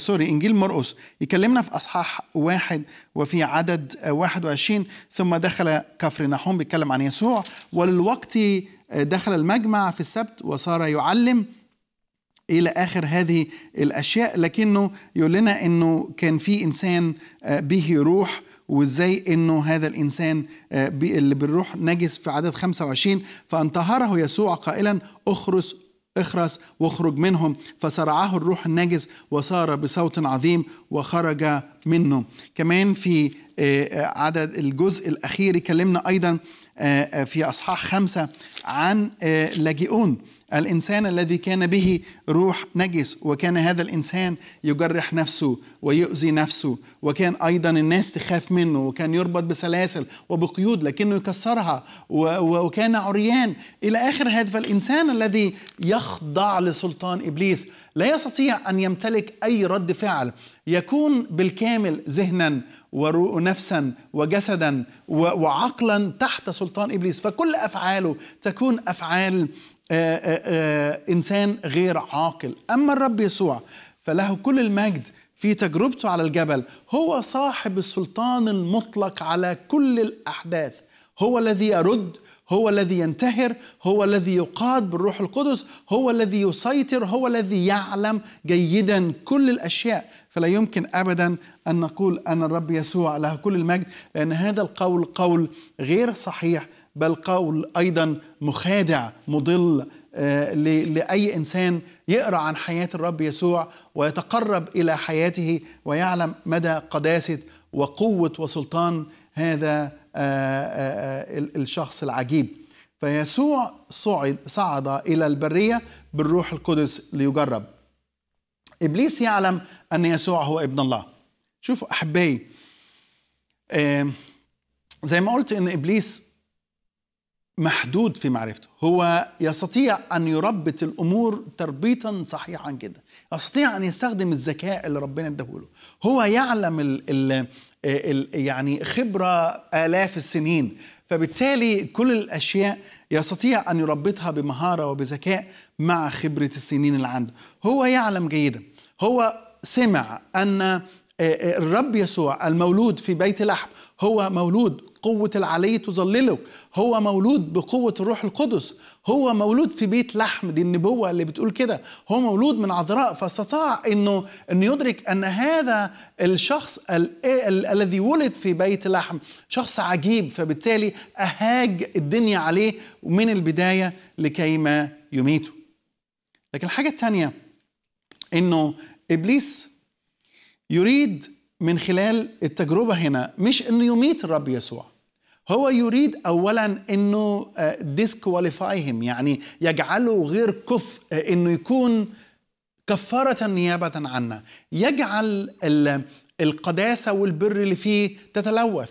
سوري انجيل مرقس يكلمنا في اصحاح واحد وفي عدد 21 ثم دخل كفر نحوم بيتكلم عن يسوع وللوقت دخل المجمع في السبت وصار يعلم الى اخر هذه الاشياء لكنه يقول لنا انه كان في انسان آه، به روح وازاي انه هذا الانسان آه، اللي بالروح نجس في عدد 25 فانتهره يسوع قائلا اخرس اخرس واخرج منهم فصرعه الروح النجس وصار بصوت عظيم وخرج منه كمان في آه، عدد الجزء الاخير يكلمنا ايضا آه، آه، في أصحاح خمسة عن آه، لاجئون الإنسان الذي كان به روح نجس وكان هذا الإنسان يجرح نفسه ويؤذي نفسه وكان أيضا الناس تخاف منه وكان يربط بسلاسل وبقيود لكنه يكسرها وكان عريان إلى آخر هذا فالإنسان الذي يخضع لسلطان إبليس لا يستطيع أن يمتلك أي رد فعل يكون بالكامل ذهنا ونفسا وجسدا وعقلا تحت سلطان ابليس فكل افعاله تكون افعال آه، آه، آه، انسان غير عاقل اما الرب يسوع فله كل المجد في تجربته على الجبل هو صاحب السلطان المطلق على كل الاحداث هو الذي يرد هو الذي ينتهر هو الذي يقاد بالروح القدس هو الذي يسيطر هو الذي يعلم جيدا كل الاشياء فلا يمكن ابدا ان نقول ان الرب يسوع له كل المجد لان هذا القول قول غير صحيح بل قول ايضا مخادع مضل آه، لاي انسان يقرا عن حياه الرب يسوع ويتقرب الى حياته ويعلم مدى قداسه وقوه وسلطان هذا آه، آه، الشخص العجيب فيسوع صعد صعد الى البريه بالروح القدس ليجرب إبليس يعلم أن يسوع هو ابن الله شوفوا أحبائي زي ما قلت أن إبليس محدود في معرفته هو يستطيع أن يربط الأمور تربيطا صحيحا جدا يستطيع أن يستخدم الذكاء اللي ربنا اداهوله هو يعلم الـ ال ال يعني خبرة آلاف السنين فبالتالي كل الاشياء يستطيع ان يربطها بمهاره وبذكاء مع خبره السنين اللي عنده هو يعلم جيدا هو سمع أن آه، آه، الرب يسوع المولود في بيت لحم هو مولود قوة العلي تظلله هو مولود بقوة الروح القدس هو مولود في بيت لحم دي النبوة اللي بتقول كده هو مولود من عذراء فاستطاع انه انه يدرك ان هذا الشخص الذي ولد في بيت لحم شخص عجيب فبالتالي اهاج الدنيا عليه من البداية لكي ما يميته لكن الحاجة الثانية انه ابليس يريد من خلال التجربه هنا مش انه يميت الرب يسوع هو يريد اولا انه ديسكواليفايهم يعني يجعله غير كف آه، انه يكون كفاره نيابه عنا يجعل القداسه والبر اللي فيه تتلوث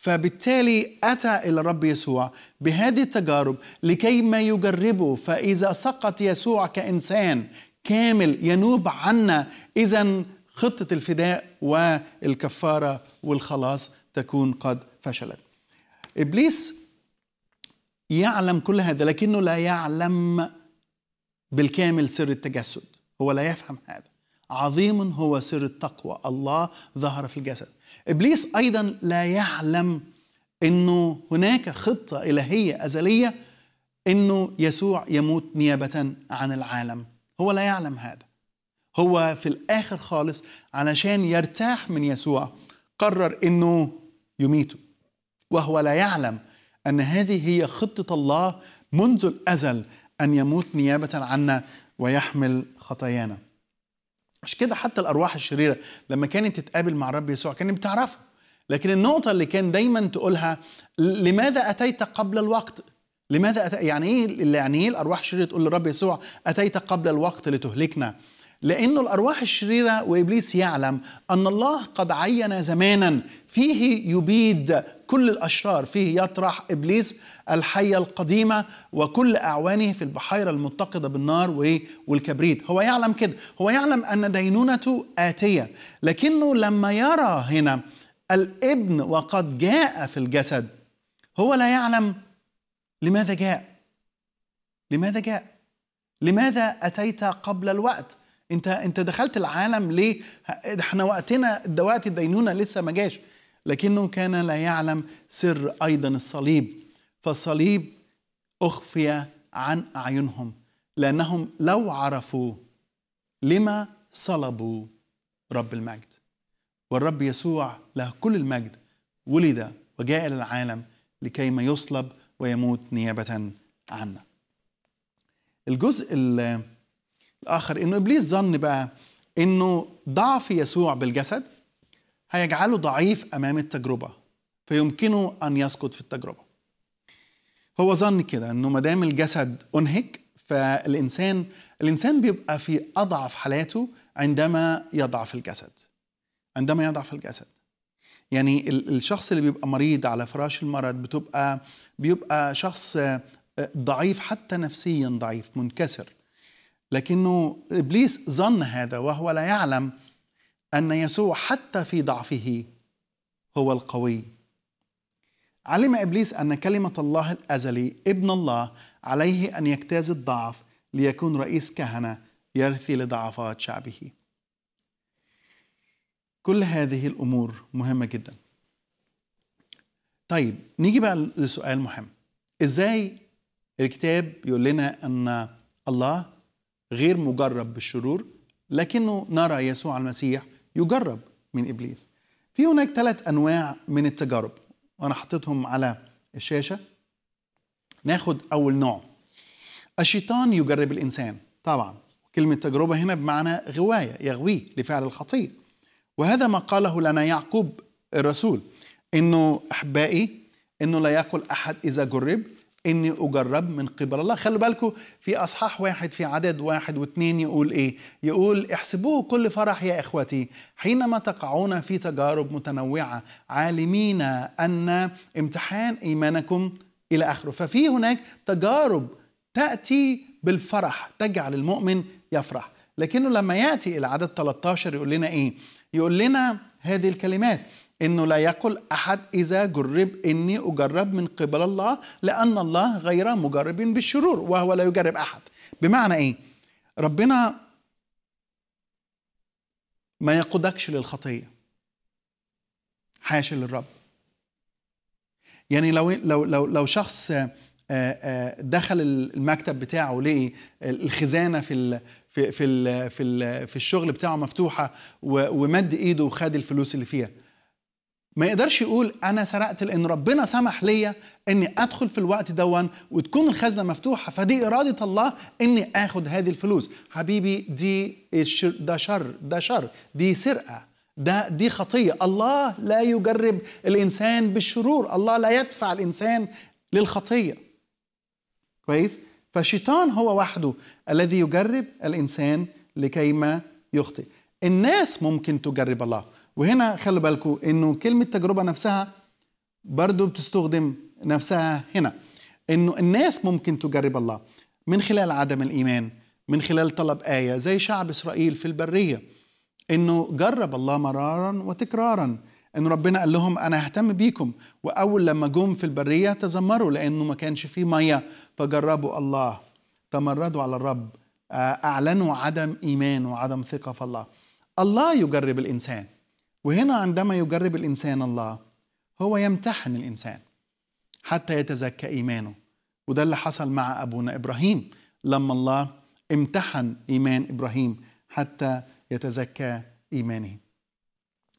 فبالتالي أتى إلى الرب يسوع بهذه التجارب لكي ما يجربه فإذا سقط يسوع كإنسان كامل ينوب عنا اذا خطه الفداء والكفاره والخلاص تكون قد فشلت ابليس يعلم كل هذا لكنه لا يعلم بالكامل سر التجسد هو لا يفهم هذا عظيم هو سر التقوى الله ظهر في الجسد ابليس ايضا لا يعلم انه هناك خطه الهيه ازليه انه يسوع يموت نيابه عن العالم هو لا يعلم هذا هو في الآخر خالص علشان يرتاح من يسوع قرر أنه يميته وهو لا يعلم أن هذه هي خطة الله منذ الأزل أن يموت نيابة عنا ويحمل خطايانا عشان كده حتى الأرواح الشريرة لما كانت تتقابل مع الرب يسوع كانت بتعرفه لكن النقطة اللي كان دايما تقولها لماذا أتيت قبل الوقت لماذا أت... يعني ايه يعني ايه الارواح الشريره تقول للرب يسوع اتيت قبل الوقت لتهلكنا لانه الارواح الشريره وابليس يعلم ان الله قد عين زمانا فيه يبيد كل الاشرار فيه يطرح ابليس الحيه القديمه وكل اعوانه في البحيره المتقده بالنار والكبريت هو يعلم كده هو يعلم ان دينونته اتيه لكنه لما يرى هنا الابن وقد جاء في الجسد هو لا يعلم لماذا جاء لماذا جاء لماذا اتيت قبل الوقت انت انت دخلت العالم ليه احنا وقتنا دلوقتي الدينونه لسه ما جاش لكنه كان لا يعلم سر ايضا الصليب فالصليب اخفي عن اعينهم لانهم لو عرفوا لما صلبوا رب المجد والرب يسوع له كل المجد ولد وجاء الى العالم لكي ما يصلب ويموت نيابة عنا الجزء الآخر إنه إبليس ظن بقى إنه ضعف يسوع بالجسد هيجعله ضعيف أمام التجربة فيمكنه أن يسقط في التجربة هو ظن كده إنه ما دام الجسد أنهك فالإنسان الإنسان بيبقى في أضعف حالاته عندما يضعف الجسد عندما يضعف الجسد يعني الشخص اللي بيبقى مريض على فراش المرض بتبقى بيبقى شخص آه، ضعيف حتى نفسيا ضعيف منكسر لكنه ابليس ظن هذا وهو لا يعلم ان يسوع حتى في ضعفه هو القوي علم ابليس ان كلمه الله الازلي ابن الله عليه ان يجتاز الضعف ليكون رئيس كهنه يرثي لضعفات شعبه كل هذه الامور مهمه جدا طيب نيجي بقى لسؤال مهم ازاي الكتاب يقول لنا ان الله غير مجرب بالشرور لكنه نرى يسوع المسيح يجرب من ابليس في هناك ثلاث انواع من التجارب وانا حطيتهم على الشاشه ناخد اول نوع الشيطان يجرب الانسان طبعا كلمه تجربه هنا بمعنى غوايه يغويه لفعل الخطيه وهذا ما قاله لنا يعقوب الرسول انه احبائي انه لا يقل احد اذا جرب اني اجرب من قبل الله خلوا بالكم في اصحاح واحد في عدد واحد واثنين يقول ايه يقول احسبوه كل فرح يا اخوتي حينما تقعون في تجارب متنوعه عالمين ان امتحان ايمانكم الى اخره ففي هناك تجارب تاتي بالفرح تجعل المؤمن يفرح لكنه لما ياتي الى عدد 13 يقول لنا ايه يقول لنا هذه الكلمات انه لا يقل احد اذا جرب اني اجرب من قبل الله لان الله غير مجرب بالشرور وهو لا يجرب احد بمعنى ايه ربنا ما يقودكش للخطيه حاشا للرب يعني لو لو لو لو شخص آه، آه، دخل المكتب بتاعه لقي الخزانه في في في الـ في, الـ في الشغل بتاعه مفتوحه ومد ايده وخد الفلوس اللي فيها ما يقدرش يقول انا سرقت لان ربنا سمح ليا اني ادخل في الوقت دون وتكون الخزنه مفتوحه فدي اراده الله اني اخد هذه الفلوس حبيبي دي ده شر ده شر دي سرقه ده دي خطيه الله لا يجرب الانسان بالشرور الله لا يدفع الانسان للخطيه كويس فالشيطان هو وحده الذي يجرب الانسان لكيما يخطئ الناس ممكن تجرب الله وهنا خلوا بالكم انه كلمه تجربه نفسها برضو بتستخدم نفسها هنا انه الناس ممكن تجرب الله من خلال عدم الايمان من خلال طلب ايه زي شعب اسرائيل في البريه انه جرب الله مرارا وتكرارا ان ربنا قال لهم انا ههتم بيكم واول لما جم في البريه تذمروا لانه ما كانش فيه ميه فجربوا الله تمردوا على الرب آه، اعلنوا عدم ايمان وعدم ثقه في الله الله يجرب الانسان وهنا عندما يجرب الانسان الله هو يمتحن الانسان حتى يتزكى ايمانه وده اللي حصل مع ابونا ابراهيم لما الله امتحن ايمان ابراهيم حتى يتزكى ايمانه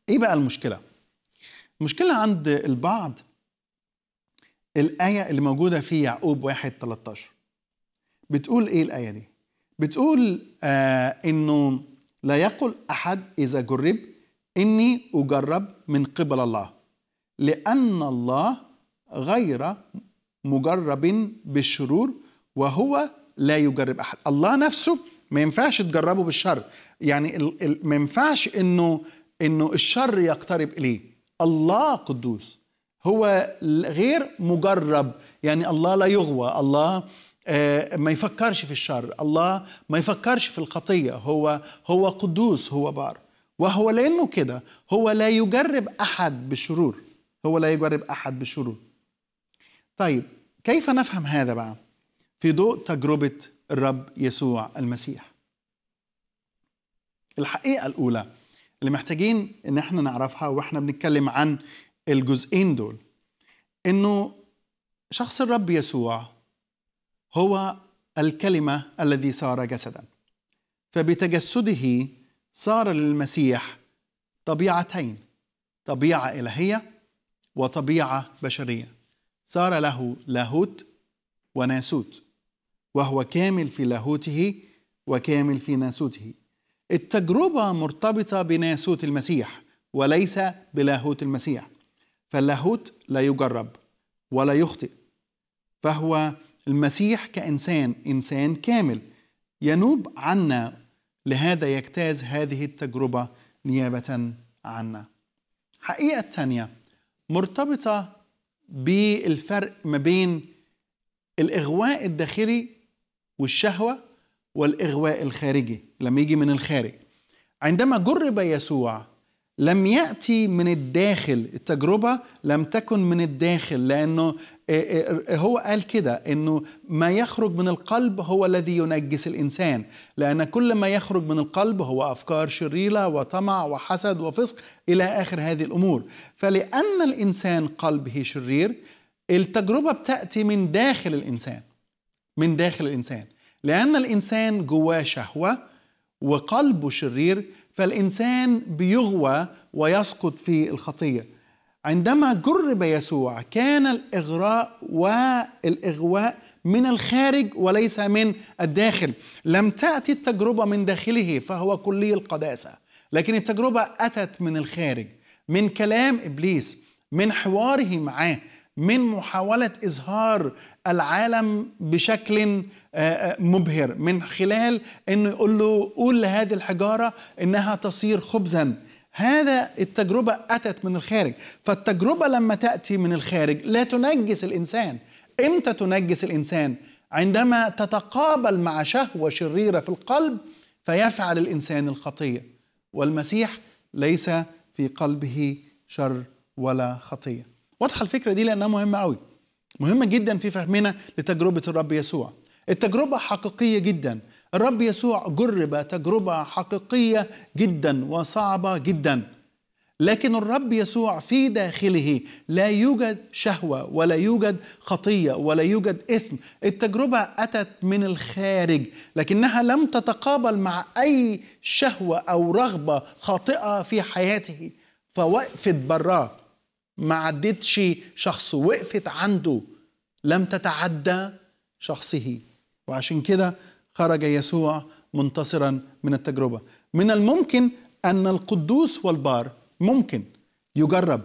ايه بقى المشكله المشكلة عند البعض الآية اللي موجودة في يعقوب 1 13 بتقول إيه الآية دي؟ بتقول آه إنه لا يقل أحد إذا جرب إني أجرب من قبل الله لأن الله غير مجرب بالشرور وهو لا يجرب أحد الله نفسه ما ينفعش تجربه بالشر يعني ما ينفعش إنه إنه الشر يقترب إليه الله قدوس هو غير مجرب يعني الله لا يغوى الله آه، ما يفكرش في الشر الله ما يفكرش في الخطية هو هو قدوس هو بار وهو لأنه كده هو لا يجرب أحد بالشرور هو لا يجرب أحد بالشرور طيب كيف نفهم هذا بقى في ضوء تجربة الرب يسوع المسيح الحقيقة الأولى اللي محتاجين ان احنا نعرفها واحنا بنتكلم عن الجزئين دول انه شخص الرب يسوع هو الكلمه الذي صار جسدا فبتجسده صار للمسيح طبيعتين طبيعه الهيه وطبيعه بشريه صار له لاهوت وناسوت وهو كامل في لاهوته وكامل في ناسوته التجربة مرتبطة بناسوت المسيح وليس بلاهوت المسيح فاللاهوت لا يجرب ولا يخطئ فهو المسيح كإنسان إنسان كامل ينوب عنا لهذا يجتاز هذه التجربة نيابة عنا حقيقة الثانية مرتبطة بالفرق ما بين الإغواء الداخلي والشهوة والإغواء الخارجي لما يجي من الخارج عندما جرب يسوع لم ياتي من الداخل التجربه لم تكن من الداخل لانه آه، آه، هو قال كده انه ما يخرج من القلب هو الذي ينجس الانسان لان كل ما يخرج من القلب هو افكار شريره وطمع وحسد وفسق الى اخر هذه الامور فلان الانسان قلبه شرير التجربه بتاتي من داخل الانسان من داخل الانسان لان الانسان جواه شهوه وقلبه شرير فالإنسان بيغوى ويسقط في الخطية عندما جرب يسوع كان الإغراء والإغواء من الخارج وليس من الداخل لم تأتي التجربة من داخله فهو كلي القداسة لكن التجربة أتت من الخارج من كلام إبليس من حواره معاه من محاولة إظهار العالم بشكل آه، آه، مبهر من خلال أنه يقول له قول لهذه الحجارة أنها تصير خبزاً هذا التجربة أتت من الخارج فالتجربة لما تأتي من الخارج لا تنجس الإنسان إمتى تنجس الإنسان؟ عندما تتقابل مع شهوة شريرة في القلب فيفعل الإنسان الخطية والمسيح ليس في قلبه شر ولا خطيه واضحه الفكره دي لانها مهمه قوي مهمه جدا في فهمنا لتجربه الرب يسوع التجربه حقيقيه جدا الرب يسوع جرب تجربه حقيقيه جدا وصعبه جدا لكن الرب يسوع في داخله لا يوجد شهوه ولا يوجد خطيه ولا يوجد اثم التجربه اتت من الخارج لكنها لم تتقابل مع اي شهوه او رغبه خاطئه في حياته فوقفت براه ما عدتش شخصه وقفت عنده لم تتعدى شخصه وعشان كده خرج يسوع منتصرا من التجربة من الممكن أن القدوس والبار ممكن يجرب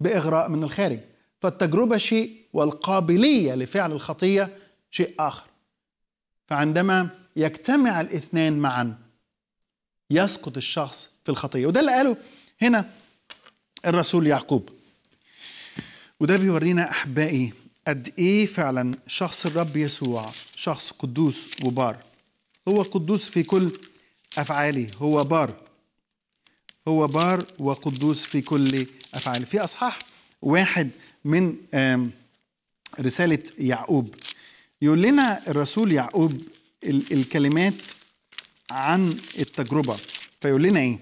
بإغراء من الخارج فالتجربة شيء والقابلية لفعل الخطية شيء آخر فعندما يجتمع الاثنان معا يسقط الشخص في الخطية وده اللي قاله هنا الرسول يعقوب وده بيورينا أحبائي قد إيه فعلا شخص الرب يسوع شخص قدوس وبار هو قدوس في كل أفعاله هو بار هو بار وقدوس في كل أفعاله في أصحاح واحد من رسالة يعقوب يقول لنا الرسول يعقوب الكلمات عن التجربة فيقول لنا إيه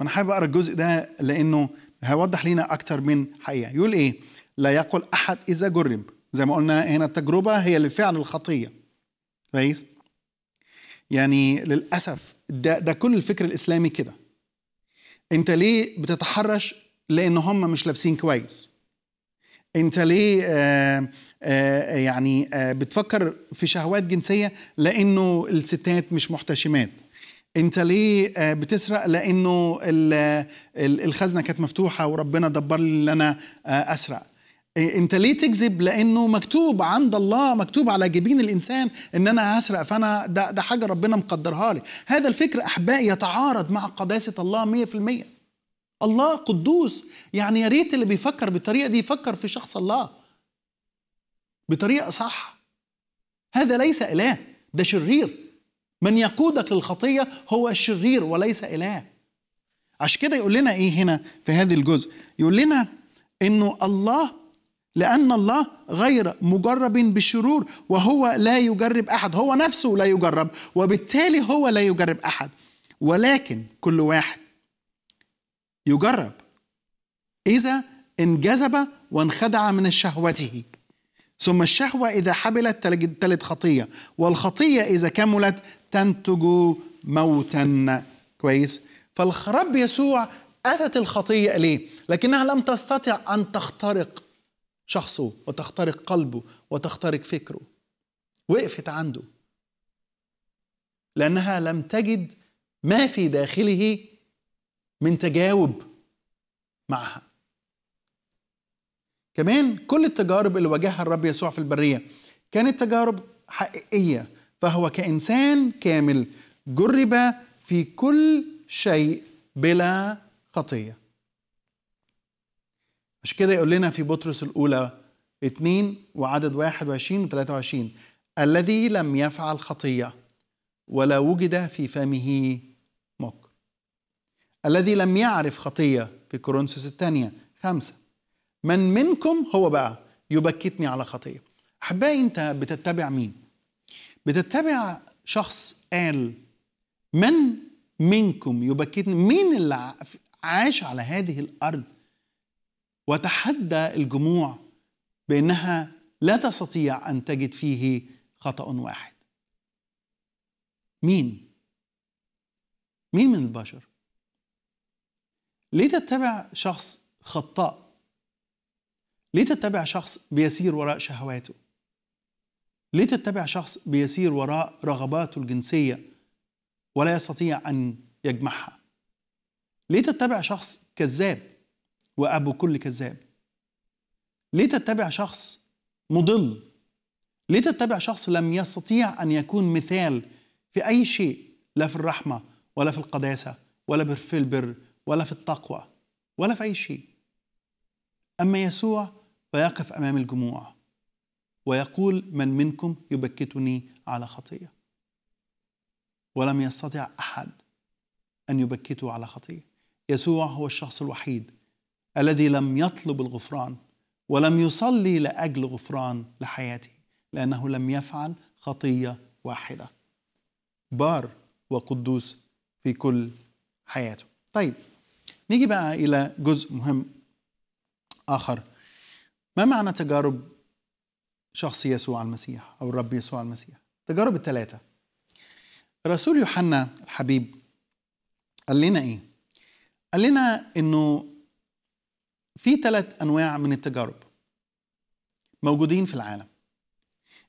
وأنا حابب أقرأ الجزء ده لأنه هيوضح لينا أكثر من حقيقة يقول إيه لا يقول أحد إذا جرب زي ما قلنا هنا التجربة هي لفعل الخطية كويس يعني للأسف ده, ده كل الفكر الإسلامي كده أنت ليه بتتحرش لأن هم مش لابسين كويس أنت ليه آه آه يعني آه بتفكر في شهوات جنسية لأنه الستات مش محتشمات انت ليه آه، بتسرق لانه الخزنه كانت مفتوحه وربنا دبر لي ان انا آه، اسرق انت ليه تكذب لانه مكتوب عند الله مكتوب على جبين الانسان ان انا هسرق فانا ده, ده حاجه ربنا مقدرها لي هذا الفكر احبائي يتعارض مع قداسه الله 100% الله قدوس يعني يا ريت اللي بيفكر بالطريقه دي يفكر في شخص الله بطريقه صح هذا ليس اله ده شرير من يقودك للخطيه هو الشرير وليس اله عشان كده يقول لنا ايه هنا في هذا الجزء يقول لنا انه الله لان الله غير مجرب بالشرور وهو لا يجرب احد هو نفسه لا يجرب وبالتالي هو لا يجرب احد ولكن كل واحد يجرب اذا انجذب وانخدع من شهوته ثم الشهوة إذا حبلت تلد خطية والخطية إذا كملت تنتج موتا كويس فالرب يسوع أتت الخطية إليه لكنها لم تستطع أن تخترق شخصه وتخترق قلبه وتخترق فكره وقفت عنده لأنها لم تجد ما في داخله من تجاوب معها كمان كل التجارب اللي واجهها الرب يسوع في البرية كانت تجارب حقيقية فهو كإنسان كامل جرب في كل شيء بلا خطية عشان كده يقول لنا في بطرس الأولى 2 وعدد 21 و 23 الذي لم يفعل خطية ولا وجد في فمه مكر الذي لم يعرف خطية في كورنثوس الثانية خمسة من منكم هو بقى يبكتني على خطيه احبائي انت بتتبع مين بتتبع شخص قال من منكم يبكتني مين اللي عاش على هذه الارض وتحدى الجموع بانها لا تستطيع ان تجد فيه خطا واحد مين مين من البشر ليه تتبع شخص خطاء ليه تتبع شخص بيسير وراء شهواته ليه تتبع شخص بيسير وراء رغباته الجنسيه ولا يستطيع ان يجمعها ليه تتبع شخص كذاب وابو كل كذاب ليه تتبع شخص مضل ليه تتبع شخص لم يستطيع ان يكون مثال في اي شيء لا في الرحمه ولا في القداسه ولا في البر ولا في التقوى ولا في اي شيء أما يسوع فيقف أمام الجموع ويقول من منكم يبكتني على خطية ولم يستطع أحد أن يبكته على خطية يسوع هو الشخص الوحيد الذي لم يطلب الغفران ولم يصلي لأجل غفران لحياته لأنه لم يفعل خطية واحدة بار وقدوس في كل حياته طيب نيجي بقى إلى جزء مهم آخر ما معنى تجارب شخص يسوع المسيح أو الرب يسوع المسيح تجارب الثلاثة الرسول يوحنا الحبيب قال لنا إيه قال لنا إنه في ثلاث أنواع من التجارب موجودين في العالم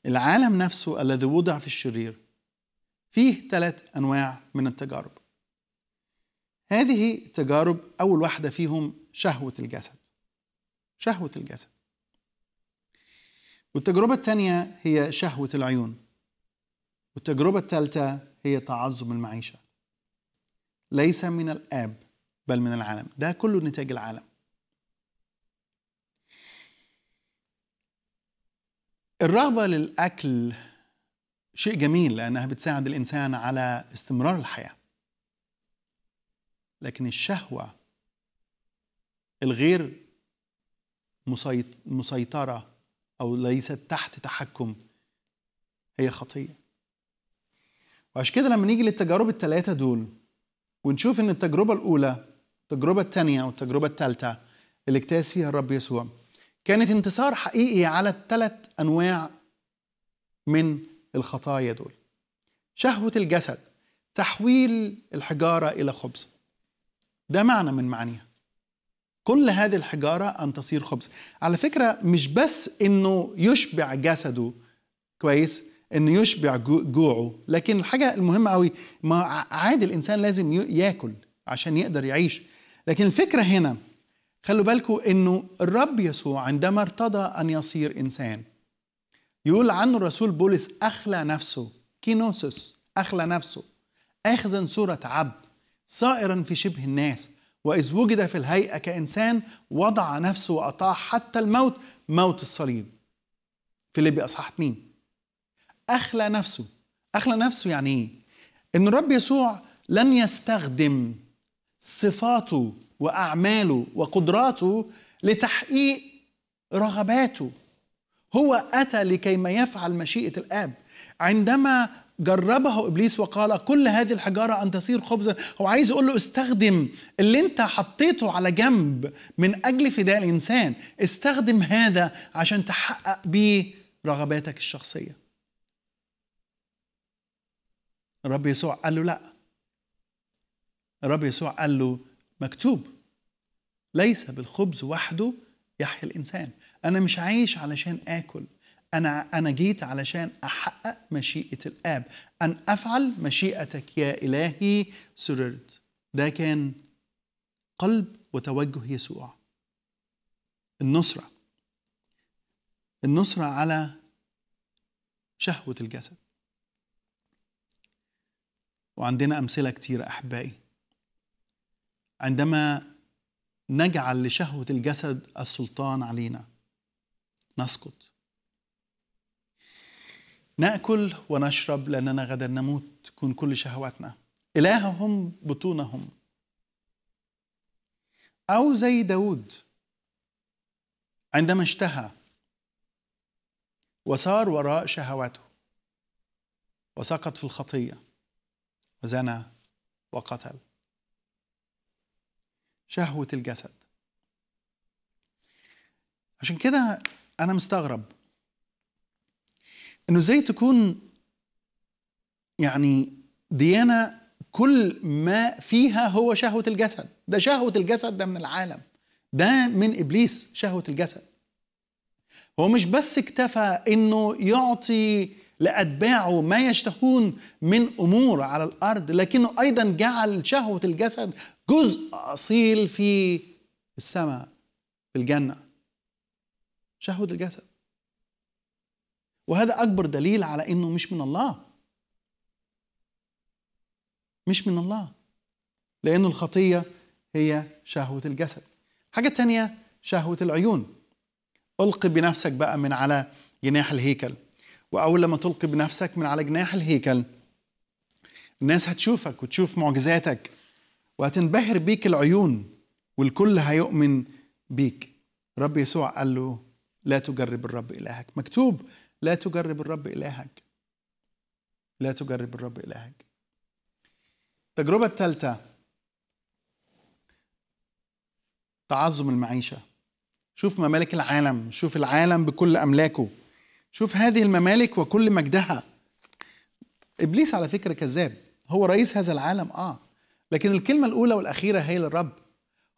العالم نفسه الذي وضع في الشرير فيه ثلاث أنواع من التجارب هذه تجارب أول واحدة فيهم شهوة الجسد شهوة الجسد والتجربة الثانية هي شهوة العيون والتجربة الثالثة هي تعظم المعيشة ليس من الآب بل من العالم ده كله نتاج العالم الرغبة للأكل شيء جميل لأنها بتساعد الإنسان على استمرار الحياة لكن الشهوة الغير مسيطرة أو ليست تحت تحكم هي خطية وعشان كده لما نيجي للتجارب الثلاثة دول ونشوف إن التجربة الأولى التجربة الثانية والتجربة الثالثة اللي اجتاز فيها الرب يسوع كانت انتصار حقيقي على الثلاث أنواع من الخطايا دول شهوة الجسد تحويل الحجارة إلى خبز ده معنى من معانيها كل هذه الحجارة أن تصير خبز على فكرة مش بس أنه يشبع جسده كويس أنه يشبع جوعه لكن الحاجة المهمة قوي ما عادي الإنسان لازم ياكل عشان يقدر يعيش لكن الفكرة هنا خلوا بالكم أنه الرب يسوع عندما ارتضى أن يصير إنسان يقول عنه الرسول بولس أخلى نفسه كينوسوس أخلى نفسه أخذا صورة عبد صائرا في شبه الناس وإذ وجد في الهيئة كإنسان وضع نفسه وأطاع حتى الموت موت الصليب في ليبيا أصحاح 2 أخلى نفسه أخلى نفسه يعني إيه؟ إن الرب يسوع لن يستخدم صفاته وأعماله وقدراته لتحقيق رغباته هو أتى لكي ما يفعل مشيئة الآب عندما جربه ابليس وقال كل هذه الحجاره ان تصير خبزا هو عايز يقول له استخدم اللي انت حطيته على جنب من اجل فداء الانسان استخدم هذا عشان تحقق بيه رغباتك الشخصيه الرب يسوع قال له لا الرب يسوع قال له مكتوب ليس بالخبز وحده يحيا الانسان انا مش عايش علشان اكل أنا أنا جيت علشان أحقق مشيئة الآب أن أفعل مشيئتك يا إلهي سررت ده كان قلب وتوجه يسوع النصرة النصرة على شهوة الجسد وعندنا أمثلة كتير أحبائي عندما نجعل لشهوة الجسد السلطان علينا نسقط ناكل ونشرب لاننا غدا نموت تكون كل شهواتنا الههم بطونهم او زي داود عندما اشتهى وصار وراء شهواته وسقط في الخطيه وزنى وقتل شهوه الجسد عشان كده انا مستغرب انه ازاي تكون يعني ديانه كل ما فيها هو شهوه الجسد ده شهوه الجسد ده من العالم ده من ابليس شهوه الجسد هو مش بس اكتفى انه يعطي لاتباعه ما يشتهون من امور على الارض لكنه ايضا جعل شهوه الجسد جزء اصيل في السماء في الجنه شهوه الجسد وهذا أكبر دليل على أنه مش من الله مش من الله لأن الخطية هي شهوة الجسد حاجة تانية شهوة العيون ألقي بنفسك بقى من على جناح الهيكل وأول لما تلقي بنفسك من على جناح الهيكل الناس هتشوفك وتشوف معجزاتك وهتنبهر بيك العيون والكل هيؤمن بيك رب يسوع قال له لا تجرب الرب إلهك مكتوب لا تجرب الرب إلهك لا تجرب الرب إلهك التجربة الثالثة تعظم المعيشة شوف ممالك العالم شوف العالم بكل أملاكه شوف هذه الممالك وكل مجدها إبليس على فكرة كذاب هو رئيس هذا العالم آه لكن الكلمة الأولى والأخيرة هي للرب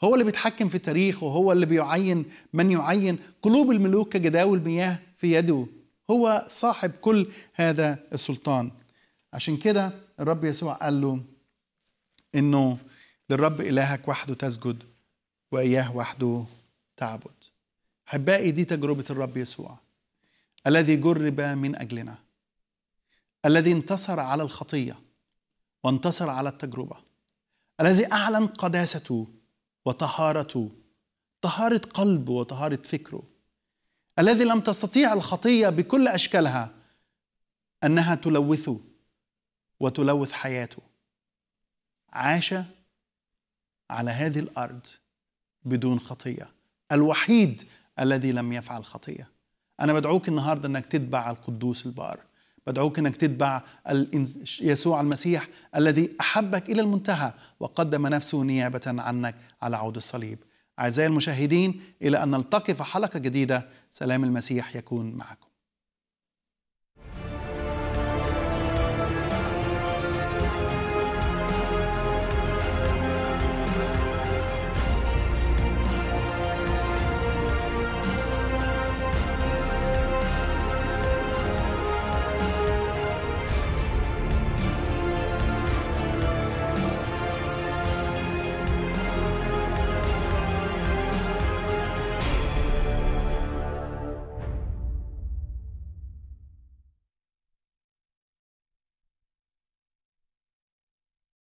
هو اللي بيتحكم في التاريخ وهو اللي بيعين من يعين قلوب الملوك كجداول مياه في يده هو صاحب كل هذا السلطان عشان كده الرب يسوع قال له انه للرب الهك وحده تسجد واياه وحده تعبد احبائي دي تجربه الرب يسوع الذي جرب من اجلنا الذي انتصر على الخطيه وانتصر على التجربه الذي اعلن قداسته وطهارته طهاره قلبه وطهاره فكره الذي لم تستطيع الخطيه بكل اشكالها انها تلوثه وتلوث حياته عاش على هذه الارض بدون خطيه الوحيد الذي لم يفعل خطيه انا بدعوك النهارده انك تتبع القدوس البار بدعوك انك تتبع يسوع المسيح الذي احبك الى المنتهى وقدم نفسه نيابه عنك على عود الصليب أعزائي المشاهدين إلى أن نلتقي في حلقة جديدة سلام المسيح يكون معكم